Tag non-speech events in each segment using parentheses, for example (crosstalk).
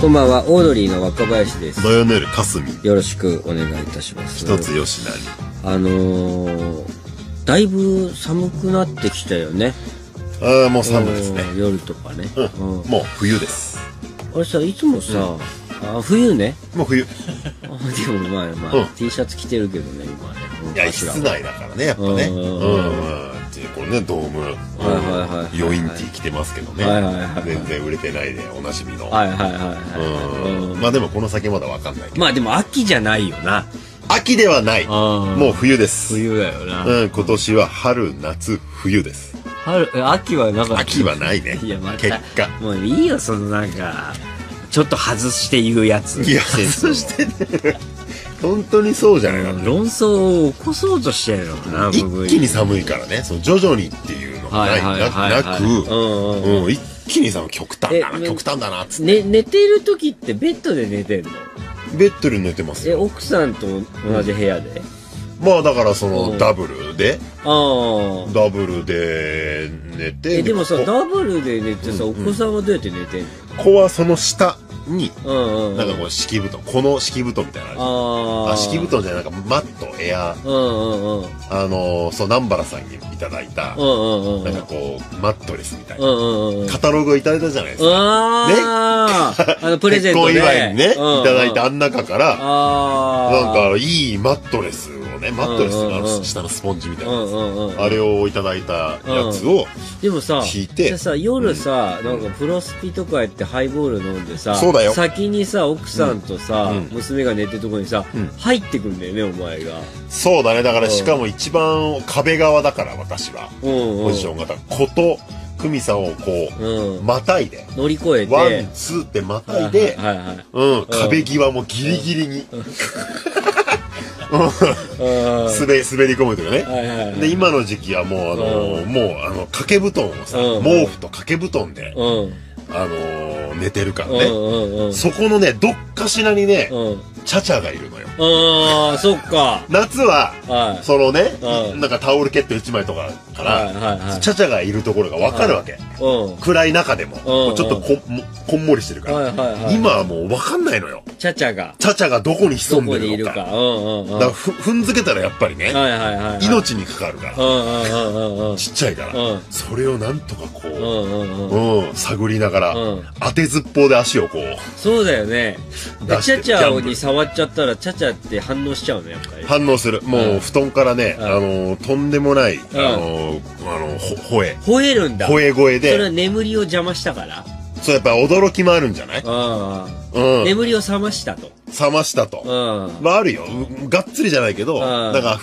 こんばんは、オードリーの若林です。マヨネールかすみ。よろしくお願いいたします。一つよしなり。あのー、だいぶ寒くなってきたよね。ああ、もう寒いですね。夜とかね。うん。もう冬です。あれさ、いつもさ、あ冬ね。もう冬。でもまあまあ、うん T シャツ着てるけどね、今ね。や、室内だからね、やっぱね。うんうんうん。こねドーム、はいはいはい、ヨインティー着てますけどね、はいはいはい、全然売れてないでおなじみのはいはいはいまあでもこの先まだ分かんないまあでも秋じゃないよな秋ではないもう冬です冬だよな、うん、今年は春夏冬です春秋はなかった秋はないねいや、ま、結果もういいよそのなんかちょっと外して言うやついや外してね本当にそうじゃないな論争を起こそうとしてるのかな一気に寒いからねその徐々にっていうのがなはいはい、なく、うんうん、一気にさ極端だな極端だなっつって、ね、寝てる時ってベッドで寝てんのベッドで寝てますよ奥さんと同じ部屋で、まあだからそのダブルで、うん、ダブルで寝てでもさダブルで寝てさ、お子さんはどうやって寝てんの子はその下に、うんうん、なんかこう敷布団この敷布団みたいなああ敷布団じゃないなんかマットエア、うんうんうん、あのそう南原さんにいただいた、うんうんうん、なんかこうマットレスみたいな、うんうんうん、カタログをいただいたじゃないですか、ね、あのプレゼント、ね、結婚祝いにね、うんうん、いただいたあん中からなんかいいマットレスねマットレスの下のスポンジみたいなあれをいただいたやつをでもさ聞いてさ夜さ、なんかプロスピとかやってハイボール飲んでさそうだよ先にさ奥さんとさ、娘が寝てるとこにさ、入ってくんだよねお前がそうだねだからしかも一番壁側だから私は、ポジションがだこと久美さんをこう、またいで乗り越えてワンツーってまたいで、うん、壁際もギリギリに、滑り滑り込むというかね、で今の時期はもうあの、もうあの掛け布団をさ、毛布と掛け布団で、あの寝てるからね、そこのねどっかしらにね、チャチャがいるのよああそっか夏は、そのね、なんかタオルケット1枚とかから、チャチャがいるところが分かるわけ、はい、暗い中でも、うんうちょっとここんもりしてるから、はいはいはい、今はもう分かんないのよチャチャがチャチャがどこに潜んでるのかか,、うんうんうん、だふ踏んづけたらやっぱりね、はいはいはいはい、命にかかるから、ううんんちっちゃいから、うん、それをなんとかこう、うんうんうん、探りながら、うん、当てずっぽうで足をこうそうだよねチャチャに触っちゃったらチャチャって反応しちゃうのやっぱり反応するもう布団からね、あのとんでもない、あのあの、ほ、吠え。吠えるんだ。吠え声それは眠りを邪魔したから。そう、やっぱ驚きもあるんじゃないうん。眠りを覚ましたと。覚ましたと。うまあ、あるよ。うがっつりじゃないけど、んか、ら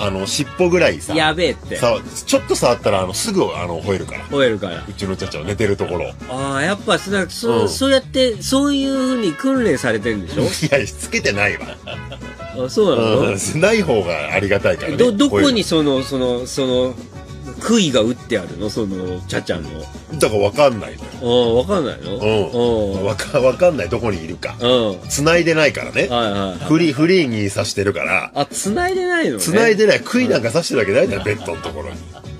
あの、尻尾ぐらいさやべえって。さちょっと触ったら、あの、すぐ、あの、吠えるから。吠えるから。うちのちゃちゃは寝てるところ。ああ、やっぱ、そうかそんそうやって、そういうふうに訓練されてるんでしょ (laughs) いや、しつけてないわ。あそうなの、うん、ない方がありがたいからね。ど、どこにその、その、その、杭が打ってあるのその、ちゃちゃんの。だから分かんないのよ。うん、分かんないのうん。分か、かんない、どこにいるか。うん。繋いでないからね。はいはい、フリー、フリーにさしてるから。あ、繋いでないのつ繋いでない。杭なんかさしてるわけないじゃん、ベッドのところに。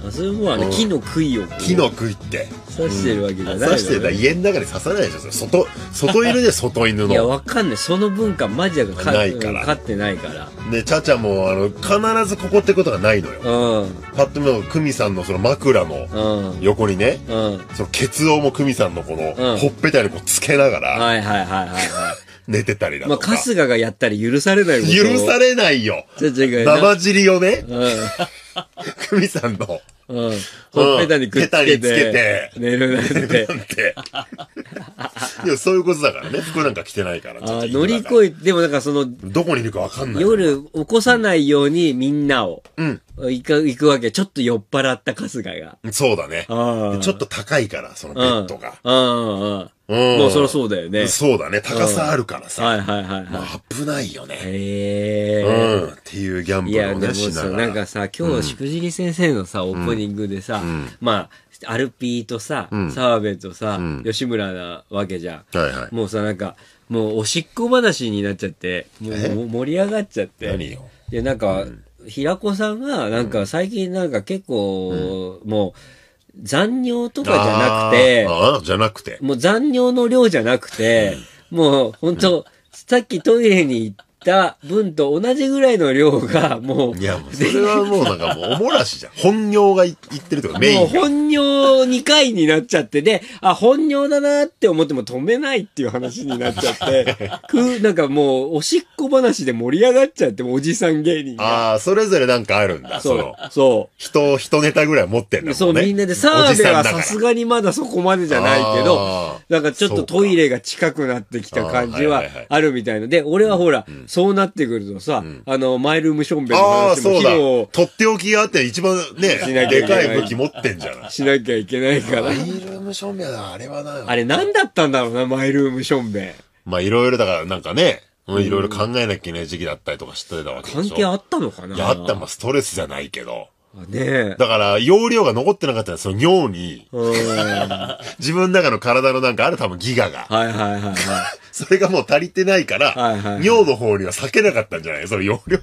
あそれもあうん、木の杭を木の杭って刺してるわけじゃない、ね、刺してる家の中で刺さないでしょ外外犬で外犬のいやわかんないその文化マジやがないから飼ってないからでチャチャもあの必ずここってことがないのよ、うん、パッと見の久美さんのその枕の横にね、うん、そのケツも久美さんのこの、ほっぺたにこうつけながらはいはいはいはいはい (laughs) 寝てたりだとか。まあ、春日がやったら許されない許されないよ。生尻をね。うん久美さんの。うん。ほっぺたにくっつけて。寝るなんて。なんて。いや、そういうことだからね。服なんか着てないから。あ乗り越え、でもなんかその、どこにいるかわかんない。夜起こさないようにみんなを。うん。行く、行くわけ。ちょっと酔っ払った春日が。そうだね。ちょっと高いから、そのベッドが。うんうんうんうまあ、そりゃそうだよね。そうだね。高さあるからさ。はいはいはい、はい。まあ、危ないよね。へえ。うん。っていうギャンブルをね、いやしながら。なんかさ、今日、しくじり先生のさ、オープニングでさ、うん、まあ、アルピーとさ、澤、部、とさ、うん、吉村なわけじゃん。はいはい。もうさ、なんか、もうおしっこ話になっちゃって、もう盛り上がっちゃって。何よ。いや、なんか、うん平子さんが、なんか最近なんか結構、もう、残尿とかじゃなくて、ああ、じゃなくて。もう残尿の量じゃなくて、もう本当、さっきトイレに行って、た分と同じぐらいの量が、もう。いや、もうそれはもうなんかもう、おもらしじゃん。本業がいってるとか、メイン。もう本業2回になっちゃってで、あ、本業だなって思っても止めないっていう話になっちゃって、(laughs) く、なんかもう、おしっこ話で盛り上がっちゃって、おじさん芸人が。ああ、それぞれなんかあるんだ、そう。そう。人、人ネタぐらい持ってんだもんね。そう、みんなで、澤部はさすがにまだそこまでじゃないけど、なんかちょっとトイレが近くなってきた感じはあるみたいので、俺はほら、うんそうなってくるとさ、うん、あの、マイルームションベンの話もそうだ。とっておきがあって一番ね、しなきゃいけないでかい武器持ってんじゃない。しなきゃいけないから。マイルームションベンだ、あれはな。あれ何だったんだろうな、マイルームションベン。まあいろいろだからなんかね、いろいろ考えなきゃいけない時期だったりとかしてたわけでしょ。関係あったのかないや、あった、まあストレスじゃないけど。ねだから、容量が残ってなかったら、その尿に、(laughs) 自分の中の体のなんかある多分ギガが。いはいはいはい。(laughs) それがもう足りてないから、はいはいはい尿の方には避けなかったんじゃないその容量が。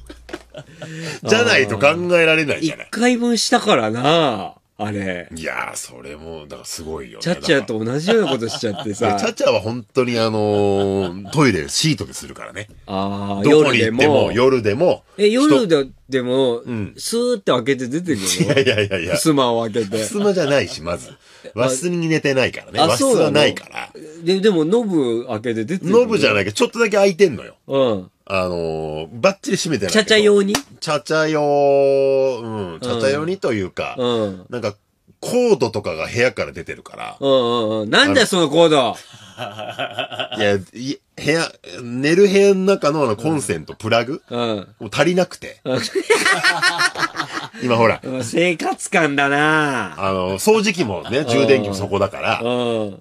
(laughs) じゃないと考えられないじ一ゃない。回分したからな。あれ。いやー、それも、だからすごいよね。チャチャと同じようなことしちゃってさ。(laughs) チャチャは本当にあのー、(laughs) トイレシートでするからね。ああ、どこに行っても、夜でも。え、夜ででも、うん、スーって開けて出てくるのいやいやいやいや。襖を開けて。襖じゃないし、まず。(laughs) 和室に寝てないからね。和室はないから。で、でも、ノブ開けて出てくる。ノブじゃないけど、ちょっとだけ開いてんのよ。うん。あのー、ばっちり締めてない。ちゃちゃ用にちゃちゃ用、うん、ちゃちゃ用にというか、うん。なんか、コードとかが部屋から出てるから、うんうんうん。なんだよ、そのコード。(laughs) いや、い部屋、寝る部屋の中ののコンセント、プラグ、うん。もう足りなくて。(laughs) (laughs) 今ほら。生活感だなあの、掃除機もね、充電器もそこだから、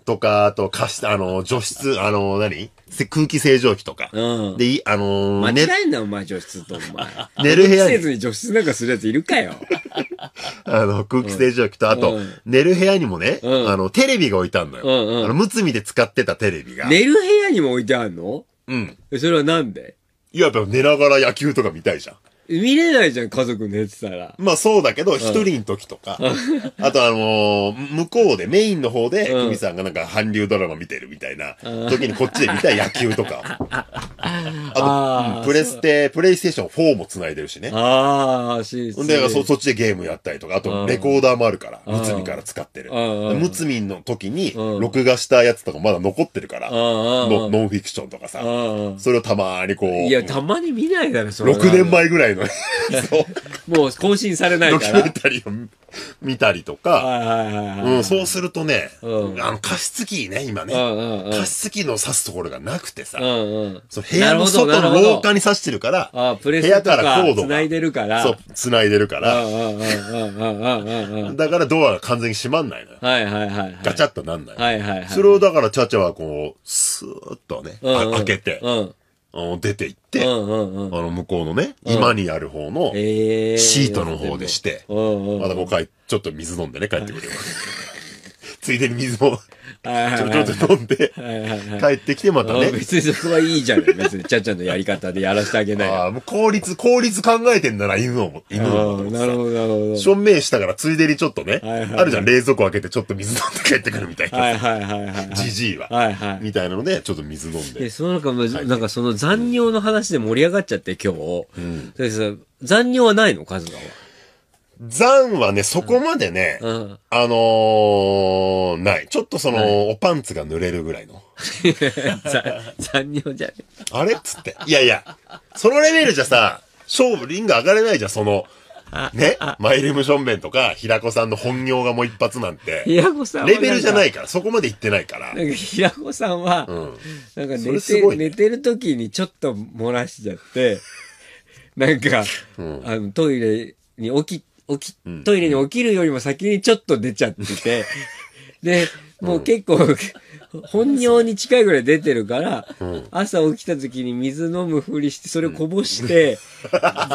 とか、あと、した、あの、除湿、あの、何空気清浄機とか。うん、で、あの間違えんな、お前、除湿と、お前。(laughs) 寝る部屋に。季節に除湿なんかするやついるかよ。(laughs) あの、空気清浄機と、あと、寝る部屋にもね、あの、テレビが置いてあるのよ。うんあの、むつみで使ってたテレビが。寝る部屋にも置いてあるのうん。それはなんでいや、やっぱ寝ながら野球とか見たいじゃん。見れないじゃん、家族寝てたら。まあそうだけど、一人の時とか、あとあのー向こうで、メインの方で、うん久美さんがなんか韓流ドラマ見てるみたいな、時にこっちで見た野球とか。(laughs) ああと、プレステ、プレイステーション4も繋いでるしね。ああ、し、んで、だかそ、そっちでゲームやったりとか、あとレコーダーもあるから、むつみから使ってる。むつみの時に録画したやつとかまだ残ってるから、ノンフィクションとかさ、それをたまーにこう、いや、たまに見ないだろ、それ。6年前ぐらい (laughs) そう、もう更新されないから。ドキュメンタリーを見たりとか、そうするとね、うん、あの加湿器ね、今ね、加湿器の刺すところがなくてさ、うんうん、そ部屋の外の廊下に刺してるから、ああ部屋からコードが。繋いでるから。そう、繋いでるから。だからドアが完全に閉まんないのよ。はいはいはい、はい。ガチャッとなんない,、はいはいはい。それをだからちゃちゃはこう、スーッとね、うんうん、開けて、うんあの、出て行って、あの、向こうのね、今にある方の、シートの方でして、またもう一回、ちょっと水飲んでね、帰ってくれる。(laughs) ついでに水もちょっと飲んで、帰ってきてまたね。別にそこはいいじゃん。別に、ちゃちゃのやり方でやらせてあげない。ああ、もう効率、効率考えてんなら犬を、犬を。なるほど、なるほど。証明したからついでにちょっとね、あるじゃん、冷蔵庫開けてちょっと水飲んで帰ってくるみたいな。はいはいはいはい。じじいは。はいはい。みたいなので、ちょっと水飲んで。そのなんか、なんかその残尿の話で盛り上がっちゃって今日。うん。残尿はないの、カズは。ザンはね、そこまでね、うんうん、あのー、ない。ちょっとその、はい、おパンツが濡れるぐらいの。(laughs) 残尿じゃねあれっつって。いやいや、そのレベルじゃさ、勝負、リング上がれないじゃん、その、ね、マイリムションベンとか、平子さんの本業がもう一発なんて、平子さんレベルじゃないから、そこまで行ってないから。なんか平子さんは、うん、なんか寝て,、ね、寝てる時にちょっと漏らしちゃって、なんか、うん、あのトイレに起きて、起き、トイレに起きるよりも先にちょっと出ちゃってて、(laughs) で、もう結構、(laughs) 本尿に近いぐらい出てるから、朝起きた時に水飲むふりして、それをこぼして、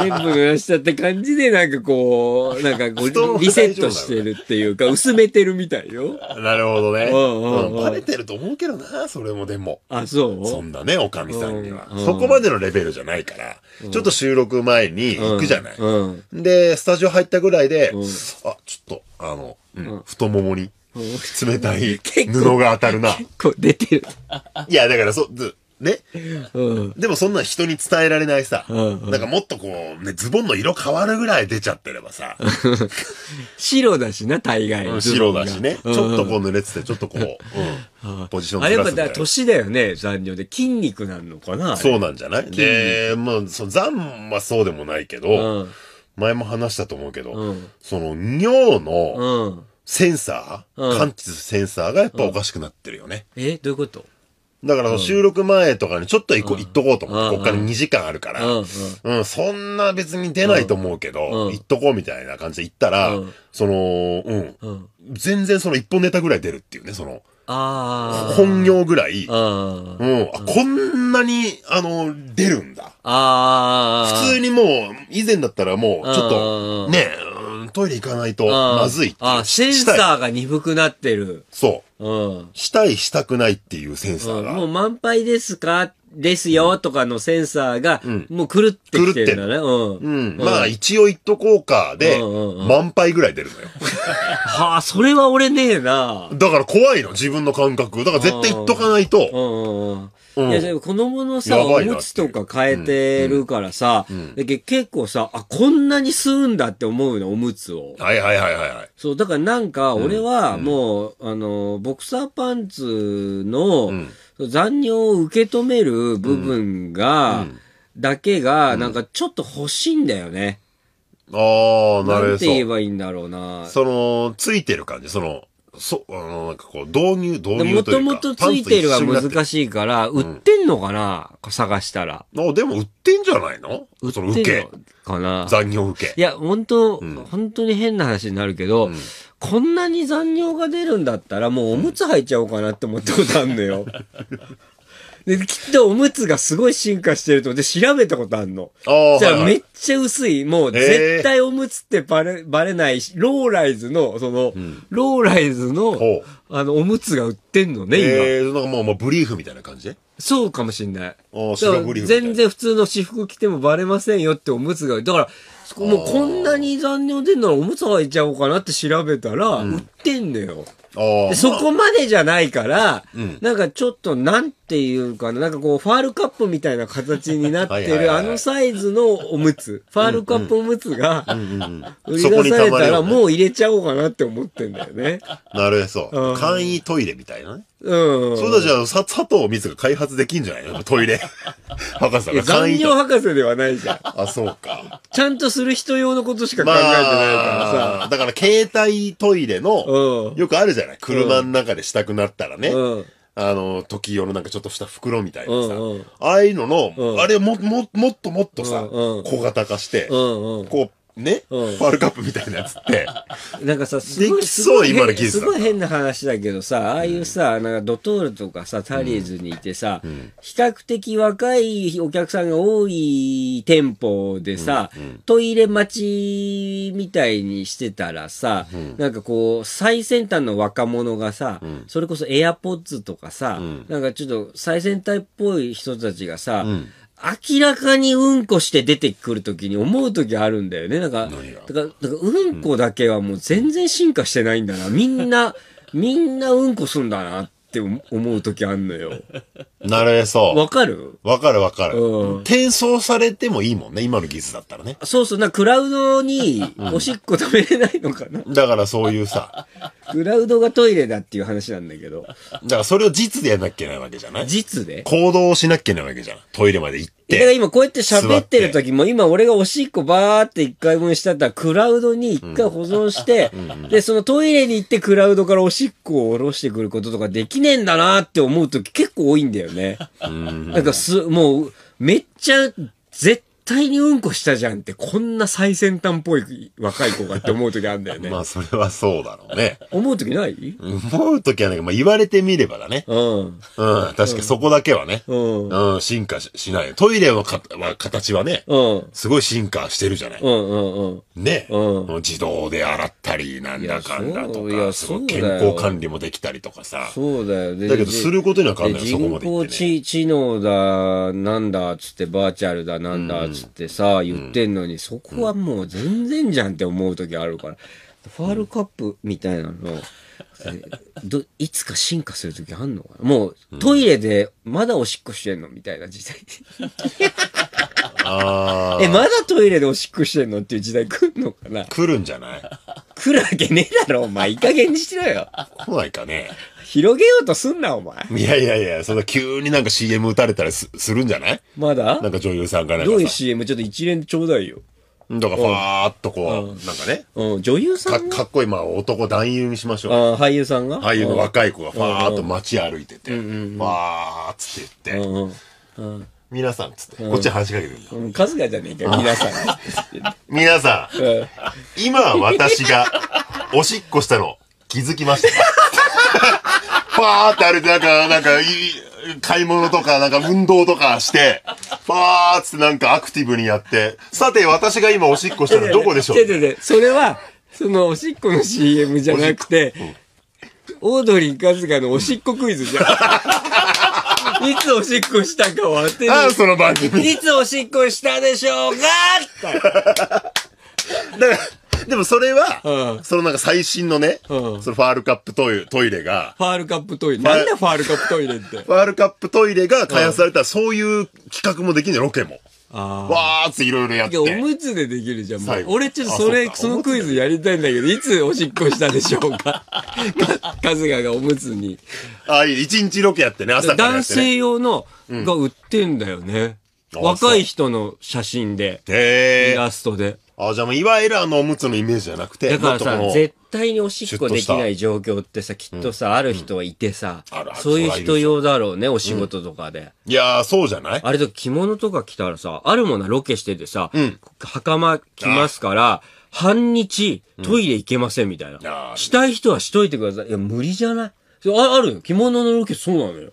全部濡らしたって感じで、なんかこう、なんかこう、リセットしてるっていうか、薄めてるみたいよ。なるほどね。バレてると思うけどな、それもでも。あ、そうそんなね、おかみさんには。そこまでのレベルじゃないから、ちょっと収録前に行くじゃない。で、スタジオ入ったぐらいで、あ、ちょっと、あの、太ももに、(laughs) 冷たい布が当たるな。結構出てる。(laughs) いや、だからそ、ね、うん、でもそんな人に伝えられないさ、うんうん、なんかもっとこう、ね、ズボンの色変わるぐらい出ちゃってればさ。(laughs) 白だしな、大概。白だしね、ちょっとこう濡れてて、ちょっとこう、うん、ポジションあれやっぱだ年だよね、残尿で。筋肉なのかなそうなんじゃないで、まあ、そ残はそうでもないけど、前も話したと思うけど、その尿の、センサー、うん感知するセンサーがやっぱおかしくなってるよね。えどういうことだから収録前とかにちょっと行こ、う行っとこうと思って、うんこっから2時間あるから、うんうんそんな別に出ないと思うけど、うん行っとこうみたいな感じで行ったら、うんその、うん、うん。全然その一本ネタぐらい出るっていうね、その、あ本業ぐらい、うん、あん、こんなに、あの、出るんだ。あ普通に。にもう、以前だったらもう、ちょっと、ね、トイレ行かないとまずいああ、センサーが鈍くなってる。そう。うん。したい、したくないっていうセンサーが。あもう満杯ですかですよとかのセンサーが、もう狂ってきてるんだね。うん。うん。まあ、一応言っとこうかで、満杯ぐらい出るのよ。(laughs) はあ、それは俺ねえな。だから怖いの、自分の感覚。だから絶対言っとかないと。うんいや、でも子供のさ、おむつとか変えてるからさ、結構さ、あ、こんなに吸うんだって思うの、おむつを。はいはいはいはい。そう、だからなんか、俺はもう、あの、ボクサーパンツの残尿を受け止める部分が、だけが、なんかちょっと欲しいんだよね。ああ、なるほど。なんて言えばいいんだろうな。その、ついてる感じ、その、そう、あの、なんかこう、導入、導入というか。もともとついてるは難しいから、売ってんのかな、うん、探したら。あ、でも売ってんじゃないの売ってんの受け。かな残業受け。いや、本当、うん、本当に変な話になるけど、うん、こんなに残業が出るんだったら、もうおむつ履いちゃおうかなって思ったことあるのよ。(laughs) で、きっとおむつがすごい進化してると思って調べたことあんの。じゃあめっちゃ薄い、もう絶対おむつってバレ、バレないし、ローライズの、その、うん、ローライズの、あの、おむつが売ってんのね、今。えー、なんかもう、もうブリーフみたいな感じでそうかもしんない。ああ、ブリーフ。全然普通の私服着てもバレませんよっておむつが、だから、もうこんなに残尿出んならおむつ履いちゃおうかなって調べたら、売ってんのよ。うん、そこまでじゃないから、うん、なんかちょっと、なんていうかな、なんかこう、ファールカップみたいな形になってる、あのサイズのおむつ、ファールカップおむつが、売り出されたらもう入れちゃおうかなって思ってんだよね。なるへそ。簡易トイレみたいなね。うん。そうだじゃあ、佐藤光が開発できんじゃないのトイレ。(laughs) 博士が残業博士ではないじゃん。あ、そうか。ちゃんとする人用のことしか考えてないからさ。だから、携帯トイレの、よくあるじゃない車の中でしたくなったらね。うんあの、時用のなんかちょっとした袋みたいなさ、ああいうのの、あれも、も、もっともっとさ、小型化して、こう、ね、うん、ールカップみたいなやつって。(laughs) なんかさ、すごい、すごい今の技術すごい変な話だけどさ、ああいうさ、うん、なんかドトールとかさ、タリーズにいてさ、うん、比較的若いお客さんが多い店舗でさ、うん、トイレ待ちみたいにしてたらさ、なんかこう、最先端の若者がさ、それこそエアポッツとかさ、なんかちょっと最先端っぽい人たちがさ、明らかにうんこして出てくるときに思うときあるんだよね。なんか、だから、だからうんこだけはもう全然進化してないんだな。みんな、みんなうんこすんだなって思うときあんのよ。なれそう。わかるわかるわかる、うん。転送されてもいいもんね、今の技術だったらね。そうそう、な、クラウドに (laughs) おしっこ止めれないのかな、だからそういうさ。(laughs) クラウドがトイレだっていう話なんだけど。だからそれを実でやんなきゃいけないわけじゃない実で行動をしなきゃいけないわけじゃん。トイレまで行って。だから今こうやって喋ってる時も、今俺がおしっこばーって一回分したったら、クラウドに一回保存して、うん、で、そのトイレに行ってクラウドからおしっこを下ろしてくることとかできねえんだなって思う時結構多いんだよよね。うん。なんかす、もう、めっちゃ、絶対にうんこしたじゃんって、こんな最先端っぽい若い子がって思う時あるんだよね。(laughs) まあ、それはそうだろうね。思う時ない思う時はね、まあ言われてみればだね。うん。うん、確かにそこだけはね。うん。うん、進化しない。トイレのか、まあ、形はね、うん。すごい進化してるじゃない。うんうんうん。ね。うん。自動で洗ったり、なんだかんだとか、いやそう健康管理もできたりとかさ。そうだよ。ね。だけど、することには変わんないそこまで、ね。人工知知能だ、なんだ、つって、バーチャルだ、なんだ、つって。つってさ、言ってんのに、そこはもう全然じゃんって思う時あるから、ファールカップみたいなの、どいつか進化する時あんのかなもう、トイレでまだおしっこしてんのみたいな時代。(laughs) ああ。え、まだトイレでおしっこしてんのっていう時代来るのかな来るんじゃない来るわけねえだろ、お前。いい加減にしろよ。来ないかね。広げようとすんな、お前。いやいやいや、そんな急になんか CM 打たれたりすするんじゃないまだなんか女優さんがなかどういう CM? ちょっと一連ちょうだいよ。だから、ファーっとこう、なんかね。うん、女優さんがかっこいい、まあ、男男優にしましょう。ああ、俳優さんが俳優の若い子がファーっと街歩いてて、ファーっつって言って、うんうん。皆さん、つって、こっち話しかけてる、うん。ズガじゃねえか、皆さん。皆さん、うん、今私が、おしっこしたの、気づきましたかパーってあれて、なんか、なんか、いい、買い物とか、なんか運動とかして、パーってなんかアクティブにやって、さて私が今おしっこしたのどこでしょう違それは、そのおしっこの CM じゃなくて、うん、オードリーズガのおしっこクイズじゃん。いつおしっこしたかを当てる。あその番組。いつおしっこしたでしょうか (laughs) だから、でもそれは、うん、そのなんか最新のね、うん、そのファールカップトイレトイレが。ファールカップトイレなんでファールカップトイレって。ファールカップトイレが開発されたら、そういう企画もできんねロケも。ああ。わーっていろいろやって。いや、おむつでできるじゃん、もう。俺ちょっとそれ、そそのクイズやりたいんだけど、いつおしっこしたでしょうか (laughs) かずがおむつに。ああ、いい。一日ロケやってね、朝から、ね、男性用の、が売ってんだよね。うん、若い人の写真で。イラストで。あ、じゃあもういわゆるあのおむつのイメージじゃなくて、だからさ、絶対におしっこできない状況ってさ、きっとさ、ある人はいてさ、そういう人用だろうね、お仕事とかで。いやー、そうじゃないあれと着物とか着たらさ、あるもんな、ロケしててさ、袴着ますから、半日トイレ行けませんみたいな。したい人はしといてください。いや、無理じゃないああるよ。着物のロケそうなのよ。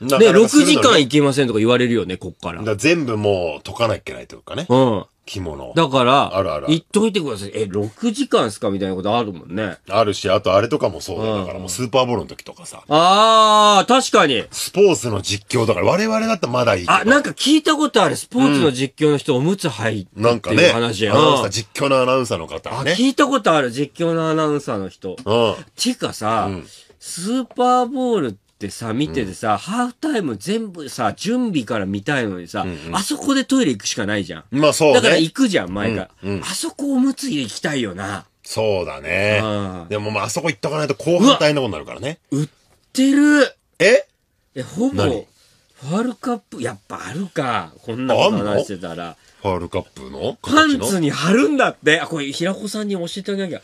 ね、6時間いけませんとか言われるよね、こっから。だ全部もう解かなきゃいけないというかね。うん。着物。だから、あるある言っといてください。え、6時間っすかみたいなことあるもんね。あるし、あとあれとかもそうだよ。だからもうスーパーボールの時とかさ。あー、確かに。スポーツの実況だから、我々だったらまだいいあ、なんか聞いたことある、スポーツの実況の人、おむつ入いてなんってかいね、アナウン話サー、実況のアナウンサーの方あ、聞いたことある、実況のアナウンサーの人。うん。ていうかさ、うんスーパーボールっってさ、見ててさ、ハーフタイム全部さ、準備から見たいのにさ、あそこでトイレ行くしかないじゃん。まあそうね。だから行くじゃん、前が。あそこおむつ入れ行きたいよな。そうだね。でもまあ、あそこ行っとかないと後半大変なことになるからね。売ってる。ええ、ほぼ、ファールカップ、やっぱあるか。こんなこと話してたら。ファールカップのパンツに貼るんだってあ、これ平子さんに教えてあげなきゃ。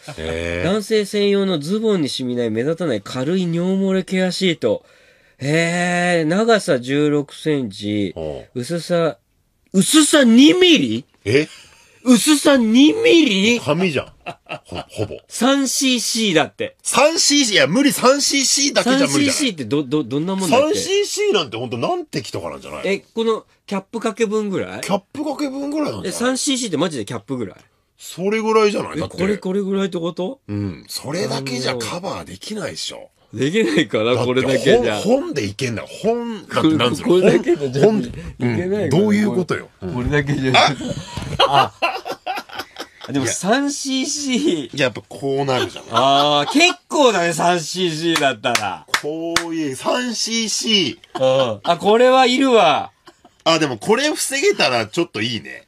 男性専用のズボンに染みない目立たない軽い尿漏れケアシート。へえ、長さ16センチ、薄さ、薄さ2ミリえ薄さ2ミリ紙じゃん。ほ、ほぼ。3cc だって。3cc、いや、無理 3cc だけじゃ無理だ。3cc ってど、ど、どんなもんだっけ 3cc なんてほんと何滴とかなんじゃないえ、このキャップ掛け分ぐらいキャップかけ分ぐらいなんえ、3cc ってマジでキャップぐらいそれぐらいじゃないだって。これこれぐらいってことうん。それだけじゃカバーできないでしょ。できないから、これだけじゃ。本でいけんだ本、だってなんすこれだけじゃ、本で。いけないどういうことよ。これだけじゃ。あでも 3cc。や、やっぱこうなるじゃん。ああ、結構だね、3cc だったら。こういう、3cc。うん。あ、これはいるわ。あ、でもこれ防げたらちょっといいね。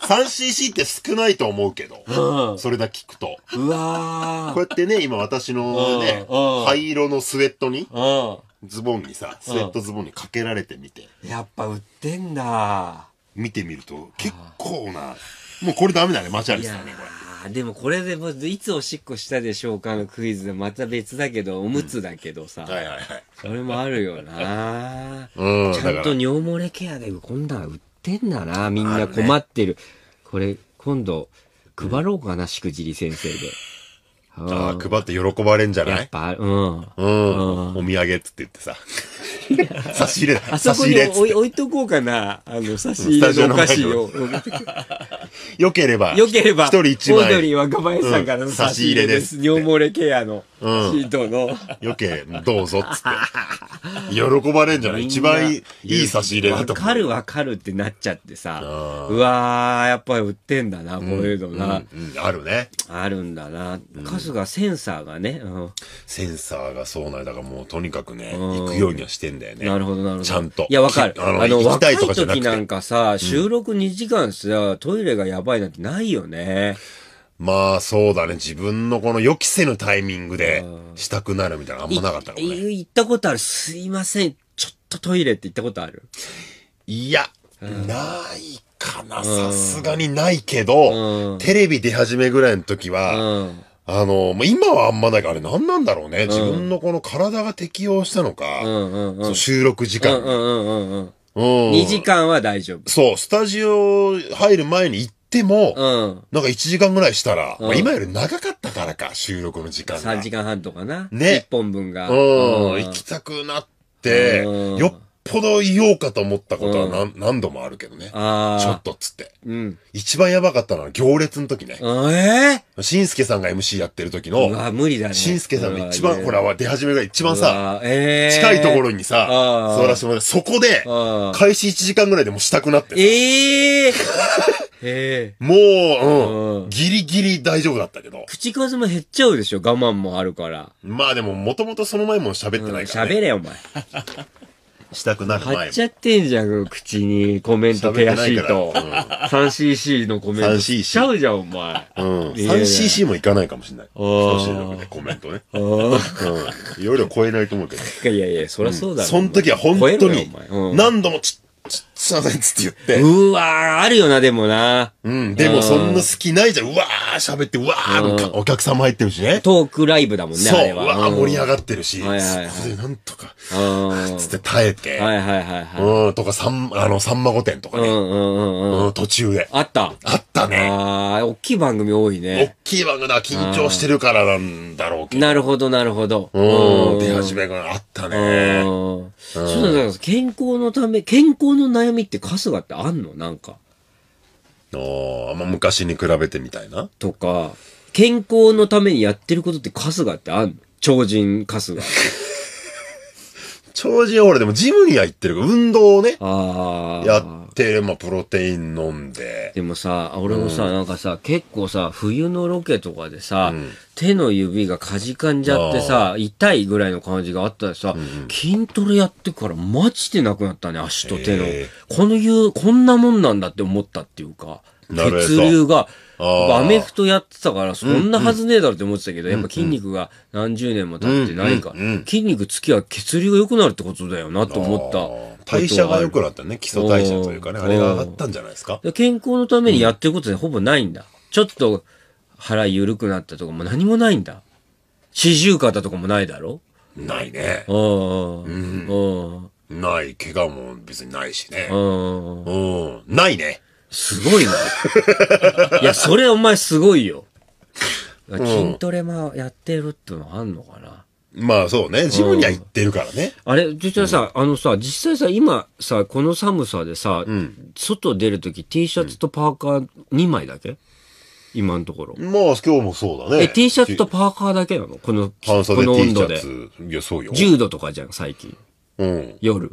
3cc って少ないと思うけど、うん、それだけ聞くと。うわこうやってね、今私のね、灰色のスウェットに、うん、ズボンにさ、スウェットズボンにかけられてみて。やっぱ売ってんだ。見てみると、結構な、もうこれダメだね、マチャリスね、これ。でもこれでもいつおしっこしたでしょうかのクイズでまた別だけど、おむつだけどさ。うん、はいはいはい。それもあるよなうん。ちゃんと尿漏れケアでこんなん売ってってんだな、みんな困ってる。これ、今度、配ろうかな、うん、しくじり先生で。ああ、配って喜ばれんじゃないやっぱ、うん。うん。お土産って言ってさ。(laughs) 差し入れだ。あそこに置いとこうかな。あの、差し入れのお菓子を。(laughs) よければ。よければ。一人一枚。オードリー若林さんからの差し入れです。尿漏れケアの。うん。ヒの。余計、どうぞっつって。喜ばれんじゃない一番いいいい差し入れだとわかるわかるってなっちゃってさ。うわー、やっぱり売ってんだな、こういうのが。うんうん、あるね。あるんだな。春日、センサーがね、うん。センサーがそうなんだからもうとにかくね、行くようにはしてんだよね。なるほど、なるほど。ちゃんと。いや、わかる。あの、あの若い時なんかさ、収録2時間さ、トイレがやばいなんてないよね。まあそうだね。自分のこの予期せぬタイミングでしたくなるみたいなあんまなかったかもね。行ったことある。すいません。ちょっとトイレって行ったことあるいや、ないかな。さすがにないけど、テレビ出始めぐらいの時は、あの、まあ、今はあんまないから、あれ何なんだろうね。自分のこの体が適応したのか、収録時間。2時間は大丈夫。そう、スタジオ入る前に一でても、うん。なんか1時間ぐらいしたら、うんまあ今より長かったからか、収録の時間が。3時間半とかな。ね1本分が。うん、行きたくなって、うんよっぽど言おうかと思ったことは何,、何度もあるけどね。ああ。ちょっとっつって。うん。一番やばかったのは行列の時ね。あえしんすけさんが MC やってる時の。ああ、無理だね。しんすけさんの一番、ほら、出始めが一番さ、えー近いところにさ座らせてもらって、そこで、開始1時間ぐらいでもしたくなって、ええーへもう、うん、ギリギリ大丈夫だったけど。口数も減っちゃうでしょ、我慢もあるから。まあでも、もともとその前も喋ってないから、ね。喋、うん、れお前。(laughs) したくなる前も。貼っちゃってんじゃん、口にコメント手足と。うん、3cc のコメント。3cc。しちゃうじゃん、お前。うん。3cc もいかないかもしれない。一収録でコメントね。うん。いろいろ超えないと思うけど。いやいや、そりゃそうだそうん。その時は本当に、何度もちちすいません、つって言って。うわー、あるよな、でもな。うん。でも、そんな好きないじゃん。うわー、喋って、うわー、お客さんも入ってるしね。トークライブだもんね、そあう、は。うわー、盛り上がってるし、はいはいはいはいでなんとか、うんつって耐えて、はいはいはいはい。うん、とか、さん、あの、さんま御殿とかうね、んうんうんうん。うん、途中で。あった。あったね。ああ、大きい番組多いね。大きい番組だ、緊張してるからなんだろうけど。なるほど、なるほど。うん、出始めがあったね。うん。そうなんです。健康のため、健康の悩悩みって春日ってあんのなんか。ああ、まあ、昔に比べてみたいな。とか、健康のためにやってることって春日ってあんの超人春日。(laughs) 超人は俺でもジムには行ってるから、運動をね。ああ。やって、まプロテイン飲んで。でもさ、俺もさ、うんなんかさ、結構さ、冬のロケとかでさ、うん手の指がかじかんじゃってさ、痛いぐらいの感じがあったらさ、うん筋トレやってからマジでなくなったね、足と手の。このこんなもんなんだって思ったっていうか、血流がアメフトやってたから、そんなはずねえだろって思ってたけど、うんうん、やっぱ筋肉が何十年も経ってないか、うんうんうん、筋肉つきは血流が良くなるってことだよなと思った。代謝が良くなったね。基礎代謝というかね、あれが上がったんじゃないですか。健康のためにやってることでほぼないんだ。ちょっと腹緩くなったとかも何もないんだ。四十肩とかもないだろないね。うん。うん。ない、怪我も別にないしね。うん。ないね。すごいな。(laughs) いや、それお前すごいよ。筋トレもやってるってのあんのかな。まあそうね。ジムには行ってるからね。あれ、実はさ、あのさ、実際さ、今さ、この寒さでさ、ん外出るとき T シャツとパーカー2枚だけ今のところ。まあ今日もそうだね。え、T シャツとパーカーだけなのこの、この温度で。いや、そうよ。10度とかじゃん、最近。うん。夜。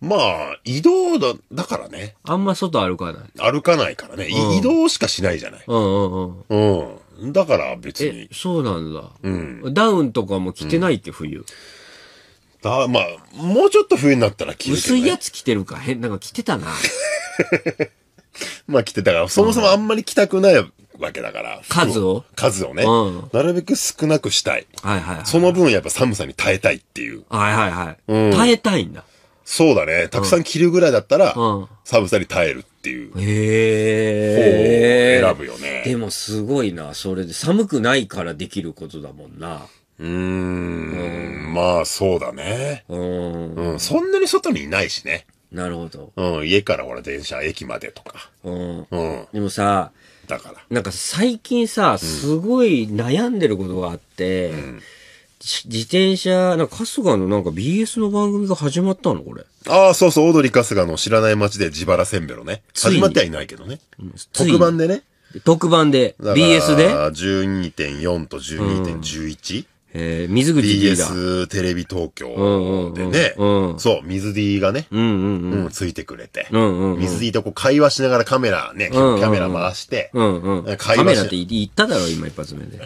まあ、移動だ、だからね。あんま外歩かない。歩かないからね。うん移動しかしないじゃない。うんうんうん。うん。だから別に、。そうなんだ。うん。ダウンとかも着てないって冬。だまあ、もうちょっと冬になったら着るけど、薄いやつ着てるか。変、なんか着てたな。(laughs) まあ着てたから、そもそもあんまり着たくないわけだから。数を数をね、うんなるべく少なくしたい。はいはいはい。その分やっぱ寒さに耐えたいっていう。はいはいはい。うん耐えたいんだ。そうだね。たくさん着るぐらいだったら、寒さに耐えるっていう方へえ。を選ぶよね。でもすごいな、それで。寒くないからできることだもんな。うーん、まあそうだね。うん。うん、そんなに外にいないしね。なるほど。うん、家からほら電車、駅までとか。うん。うん、でもさ、だから。なんか最近さ、すごい悩んでることがあって、自転車、なんか春日のなんか BS の番組が始まったのこれ。ああ、そうそう、オードリー春日の知らない街で自腹せんべろね。始まってはいないけどね。特番でね。特番で、BS で。12.4と12.11。うんえー、水口 D だ。BS テレビ東京でね、そう、水 D がね、うんうんうん、ついてくれて、うんうん水 D とこう会話しながらカメラね、キャメラ回して、うんうん、会話カメラって言っただろ、今一発目で。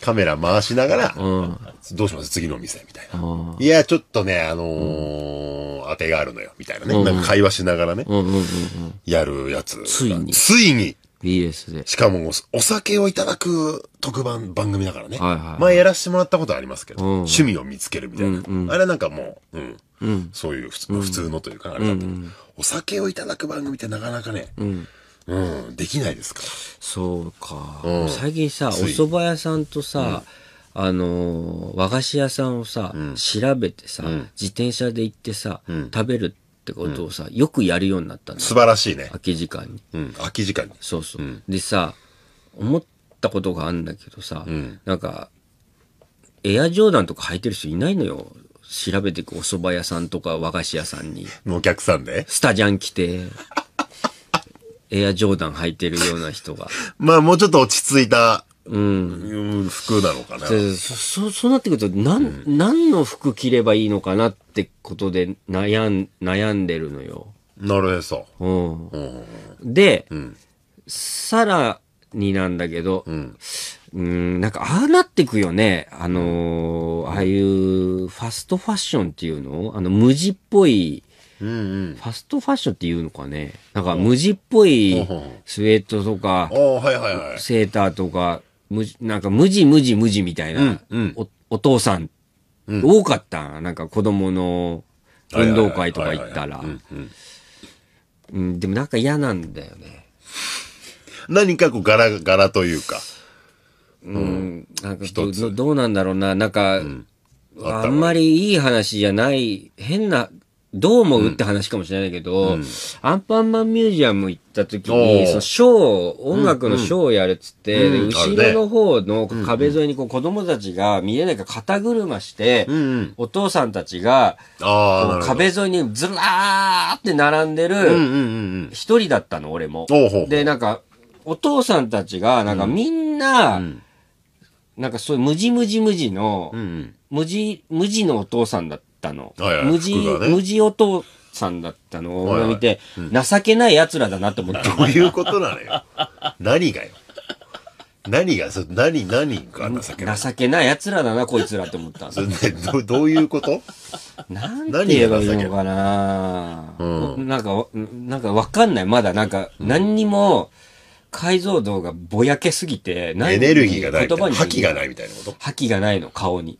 カメラ回しながら、うんどうします次の店みたいな。いや、ちょっとね、あのー、当てがあるのよ、みたいなね。うんうん、なんか会話しながらね、やるやつ。ついに。ついに BS で。しかも、お酒をいただく特番、番組だからね。前やらせてもらったことありますけど、うん、趣味を見つけるみたいな。うんうん、あれなんかもう、うん。うん、そういう普通,、のというか、あれだった、うんうん、お酒をいただく番組ってなかなかね、うんうん、できないですかそうか、うん最近さお蕎麦屋さんとさ、あの和菓子屋さんをさ、調べてさ、自転車で行ってさ、食べるってことをさよくやるようになったの素晴らしいね。空き時間にうん、空き時間に。そうそう、でさ思ったことがあるんだけどさ、なんかエアジョーダンとか履いてる人いないのよ調べてくお蕎麦屋さんとか和菓子屋さんにお客さんで。スタジャン着てエアジョーダン履いてるような人が。(laughs) まあ、もうちょっと落ち着いた、うん、服なのかな。そ、そ、そうなってくると、なん、うん、何の服着ればいいのかなってことで悩ん、悩んでるのよ。なるへそ。うん。うん、で、うん、さらになんだけど、うん、うんなんか、ああなってくよね。あのー、ああいうファストファッションっていうのあの、無地っぽい、うんうん、ファストファッションっていうのかね、なんか無地っぽいスウェットとか、セーターとか、なんか無地無地無地みたいな、うんうん、お父さん、うん、多かったなんか子供の運動会とか行ったら。でもなんか嫌なんだよね。何かこう柄、柄というか。うん、なんかどうなんだろうな、なんか、うん、あんまりいい話じゃない、変などう思うって話かもしれないけど、うん、アンパンマンミュージアム行った時に、そのショー、音楽のショーをやるっつって、うんうん、後ろの方の壁沿いにこう子供たちが見えないから肩車して、うんうん、お父さんたちが、壁沿いにずらーって並んでる、一人だったの、俺も。で、なんか、お父さんたちが、なんかみんな、うん、なんかそういう無地無地無地の、無地、無地のお父さんだった。ったの。はいはい、無地、ね、無事お父さんだったのを俺見て、はいはいうん、情けない奴らだなと思って。どういうことなのよ。何がよ。何が、そ何、何が情けない情けない奴らだな、こいつらって思ったね、どどういうこと何て言えばいいのかな、うん、なんか、なんかわかんない。まだなんか、何にも、うん解像度がぼやけすぎて、エネルギーがないみた覇気がないみたいなこと覇気がないの、顔に。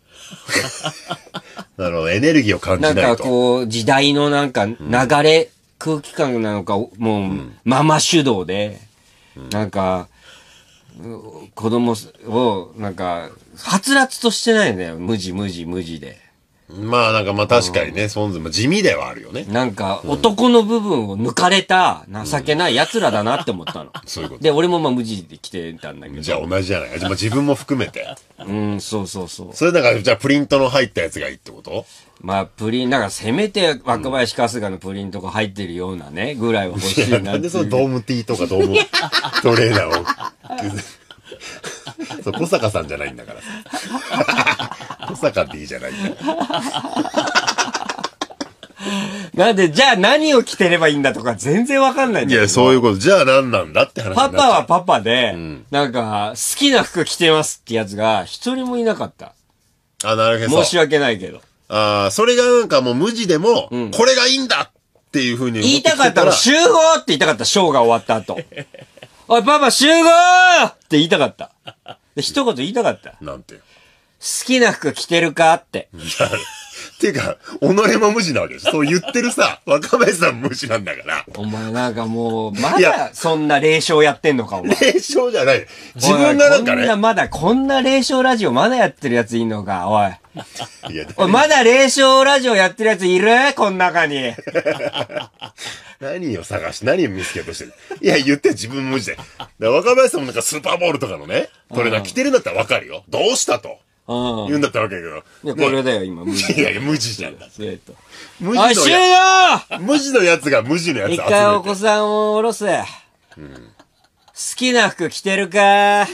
(laughs) なるほど、エネルギーを感じないと。なんかこう、時代のなんか流れ、うん、空気感なのか、もう、うん、ママ主導で、なんか、子供を、なんか、はつらつとしてないんだよ。無地無地無地で。まあなんかまあ確かにね、ソんずも地味ではあるよね。なんか、男の部分を抜かれた、情けない奴らだなって思ったの。(laughs) そういうこと。で、俺もまあ無事で来てたんだけど。じゃあ同じじゃないじゃあ自分も含めて。うん、そうそうそう。それだから、じゃあプリントの入ったやつがいいってことまあ、プリン、なんかせめて若林春日のプリントが入ってるようなね、ぐらいは欲しいな (laughs) なんでそのドームティーとかドーム (laughs) トレーナーを。そう、小坂さんじゃないんだからさ。小坂でいいじゃないなんで、じゃあ何を着てればいいんだとか全然わかんないんいだや、そういうこと。じゃあ何なんだって話パパはパパで、なんか、好きな服着てますってやつが一人もいなかった。あ、なるへそ。申し訳ないけど。ああ、それがなんかもう無地でも、これがいいんだっていうふうに言いたかったの、集合って言いたかった、ショーが終わった後。おい、パパ集合って言いたかった。一言言いたかった。なんて。好きな服着てるかって。(laughs) っていうか、己も無事なわけです。そう言ってるさ、(laughs) 若林さん無事なんだから。お前なんかもう、まだそんな霊障やってんのか、お前。霊障じゃない。自分がなんかね。こんなまだ、こんな霊障ラジオまだやってるやついんのか、おい。いや、おい、まだ霊障ラジオやってるやついるこん中に。(laughs) 何を探し、何を見つけようとしてる。いや、言って自分無事で。若林さんもなんかスーパーボールとかのね、トレーナー着てるんだったらわかるよ。どうしたと。言うんだったわけよ。けど。いや、これだよ、今、無事。いや無事じゃんだ。スウ無地あ、終了無地のやつが無地のやつ集め一回お子さんをおろせ。うん、好きな服着てるか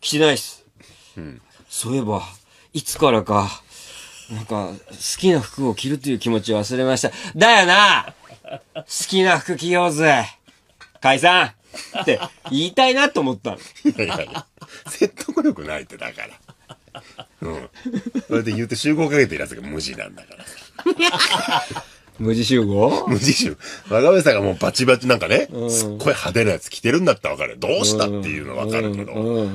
着てないっす。うん、そういえば、いつからか、なんか、好きな服を着るという気持ちを忘れました。だよな好きな服着ようぜ。解散って言いたいなと思ったの。いやいや説得力ないってだから。うん。それで言って集合かけてるやつが無視なんだから無地集合無地集合。若 (laughs) 林さんがもうバチバチなんかね、すっごい派手なやつ着てるんだったらわかる。どうしたっていうのわかるけど、う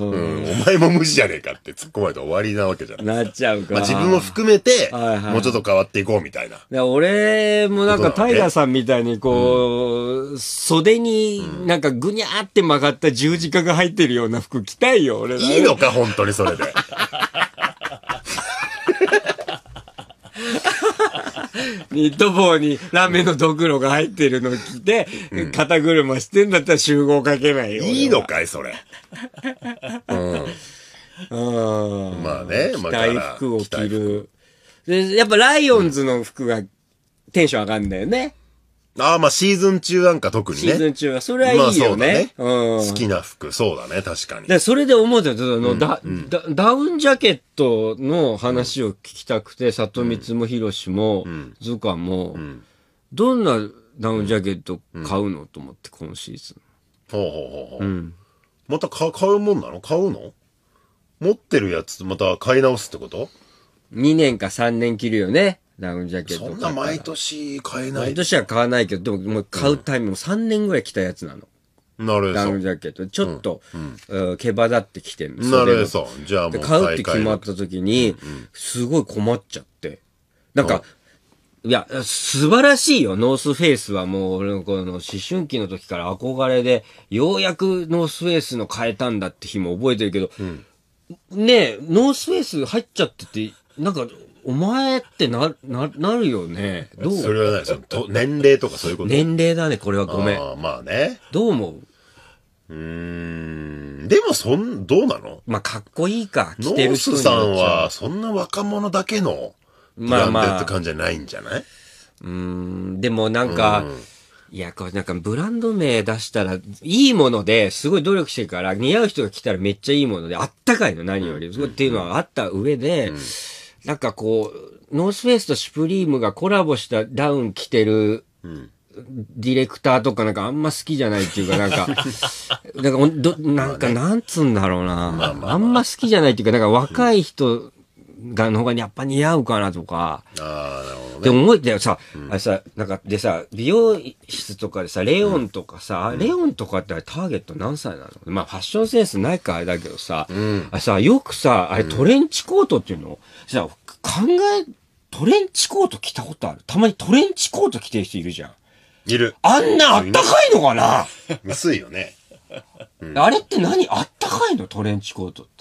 んお前も無地じゃねえかって突っ込まれたら終わりなわけじゃないなっちゃうか。まあ、自分も含めて、もうちょっと変わっていこうみたいな。い俺もなんかタイガーさんみたいにこう、うん、袖になんかぐにゃーって曲がった十字架が入ってるような服着たいよ、俺。いいのか、本当にそれで。ニット帽にラメのドクロが入ってるの着て、肩車してんだったら集合かけないよ。いいのかい、それ。うん。うん。まあね、まあ、着たい服を着る。やっぱライオンズの服がテンション上がるんだよね。ああ、まあシーズン中なんか特にね。シーズン中は。それはいいよね。まあ、そうだね、うん。好きな服、そうだね、確かに。で、それで思うと、あの、うん、だ、うん、だ、ダウンジャケットの話を聞きたくて、里光も広志も、うん、ズカも、うん、どんなダウンジャケット買うの、と思って、今シーズン。ほうほうほうほう。うん、また買うもんなの買うの持ってるやつ、また買い直すってこと ?2 年か3年着るよね。ダウンジャケットそんな毎年買えない毎年は買わないけどでももう買うタイミング3年ぐらい着たやつなのなるダウンジャケット。ちょっと、うん、毛羽立ってきてるなるそう。じゃあもう買うって決まった時に、すごい困っちゃって。なんか、いや、素晴らしいよ。ノースフェイスはもう、俺のこの思春期の時から憧れで、ようやくノースフェイスの変えたんだって日も覚えてるけど、うん、ねえ、ノースフェイス入っちゃってて、なんか、お前ってな、な、なるよね。どうそれはない年齢とかそういうこと年齢だね、これはごめん。あまあね。どう思ううーん。でも、そん、どうなのまあ、かっこいいか、ノ着てる人スにさんは、そんな若者だけの、ブまラあンドまあって感じじゃないんじゃないうーん、でもなんか、いや、これなんかブランド名出したら、いいものですごい努力してるから、似合う人が来たらめっちゃいいもので、あったかいの、何より。っていうのはあった上で、なんかこう、ノースフェイスとシュプリームがコラボしたダウン着てる、ディレクターとかなんかあんま好きじゃないっていうか、なんか、(laughs) なんか、どなんかなんつうんだろうな。あんま好きじゃないっていうか、なんか若い人がの方がやっぱ似合うかなとか。ああ、なるほど、ね。で、思ってさ、よ、さ、あれさ、なんかでさ、美容室とかでさ、レオンとかさ、うん、レオンとかってターゲット何歳なのまあ、ファッションセンスないからあれだけどさ、うん、あさ、よくさ、あれトレンチコートっていうの、さ、考え、トレンチコート着たことあるたまにトレンチコート着てる人いるじゃん。いる。あんなあったかいのかな薄い (laughs) よね。あれって何あったかいのトレンチコートって。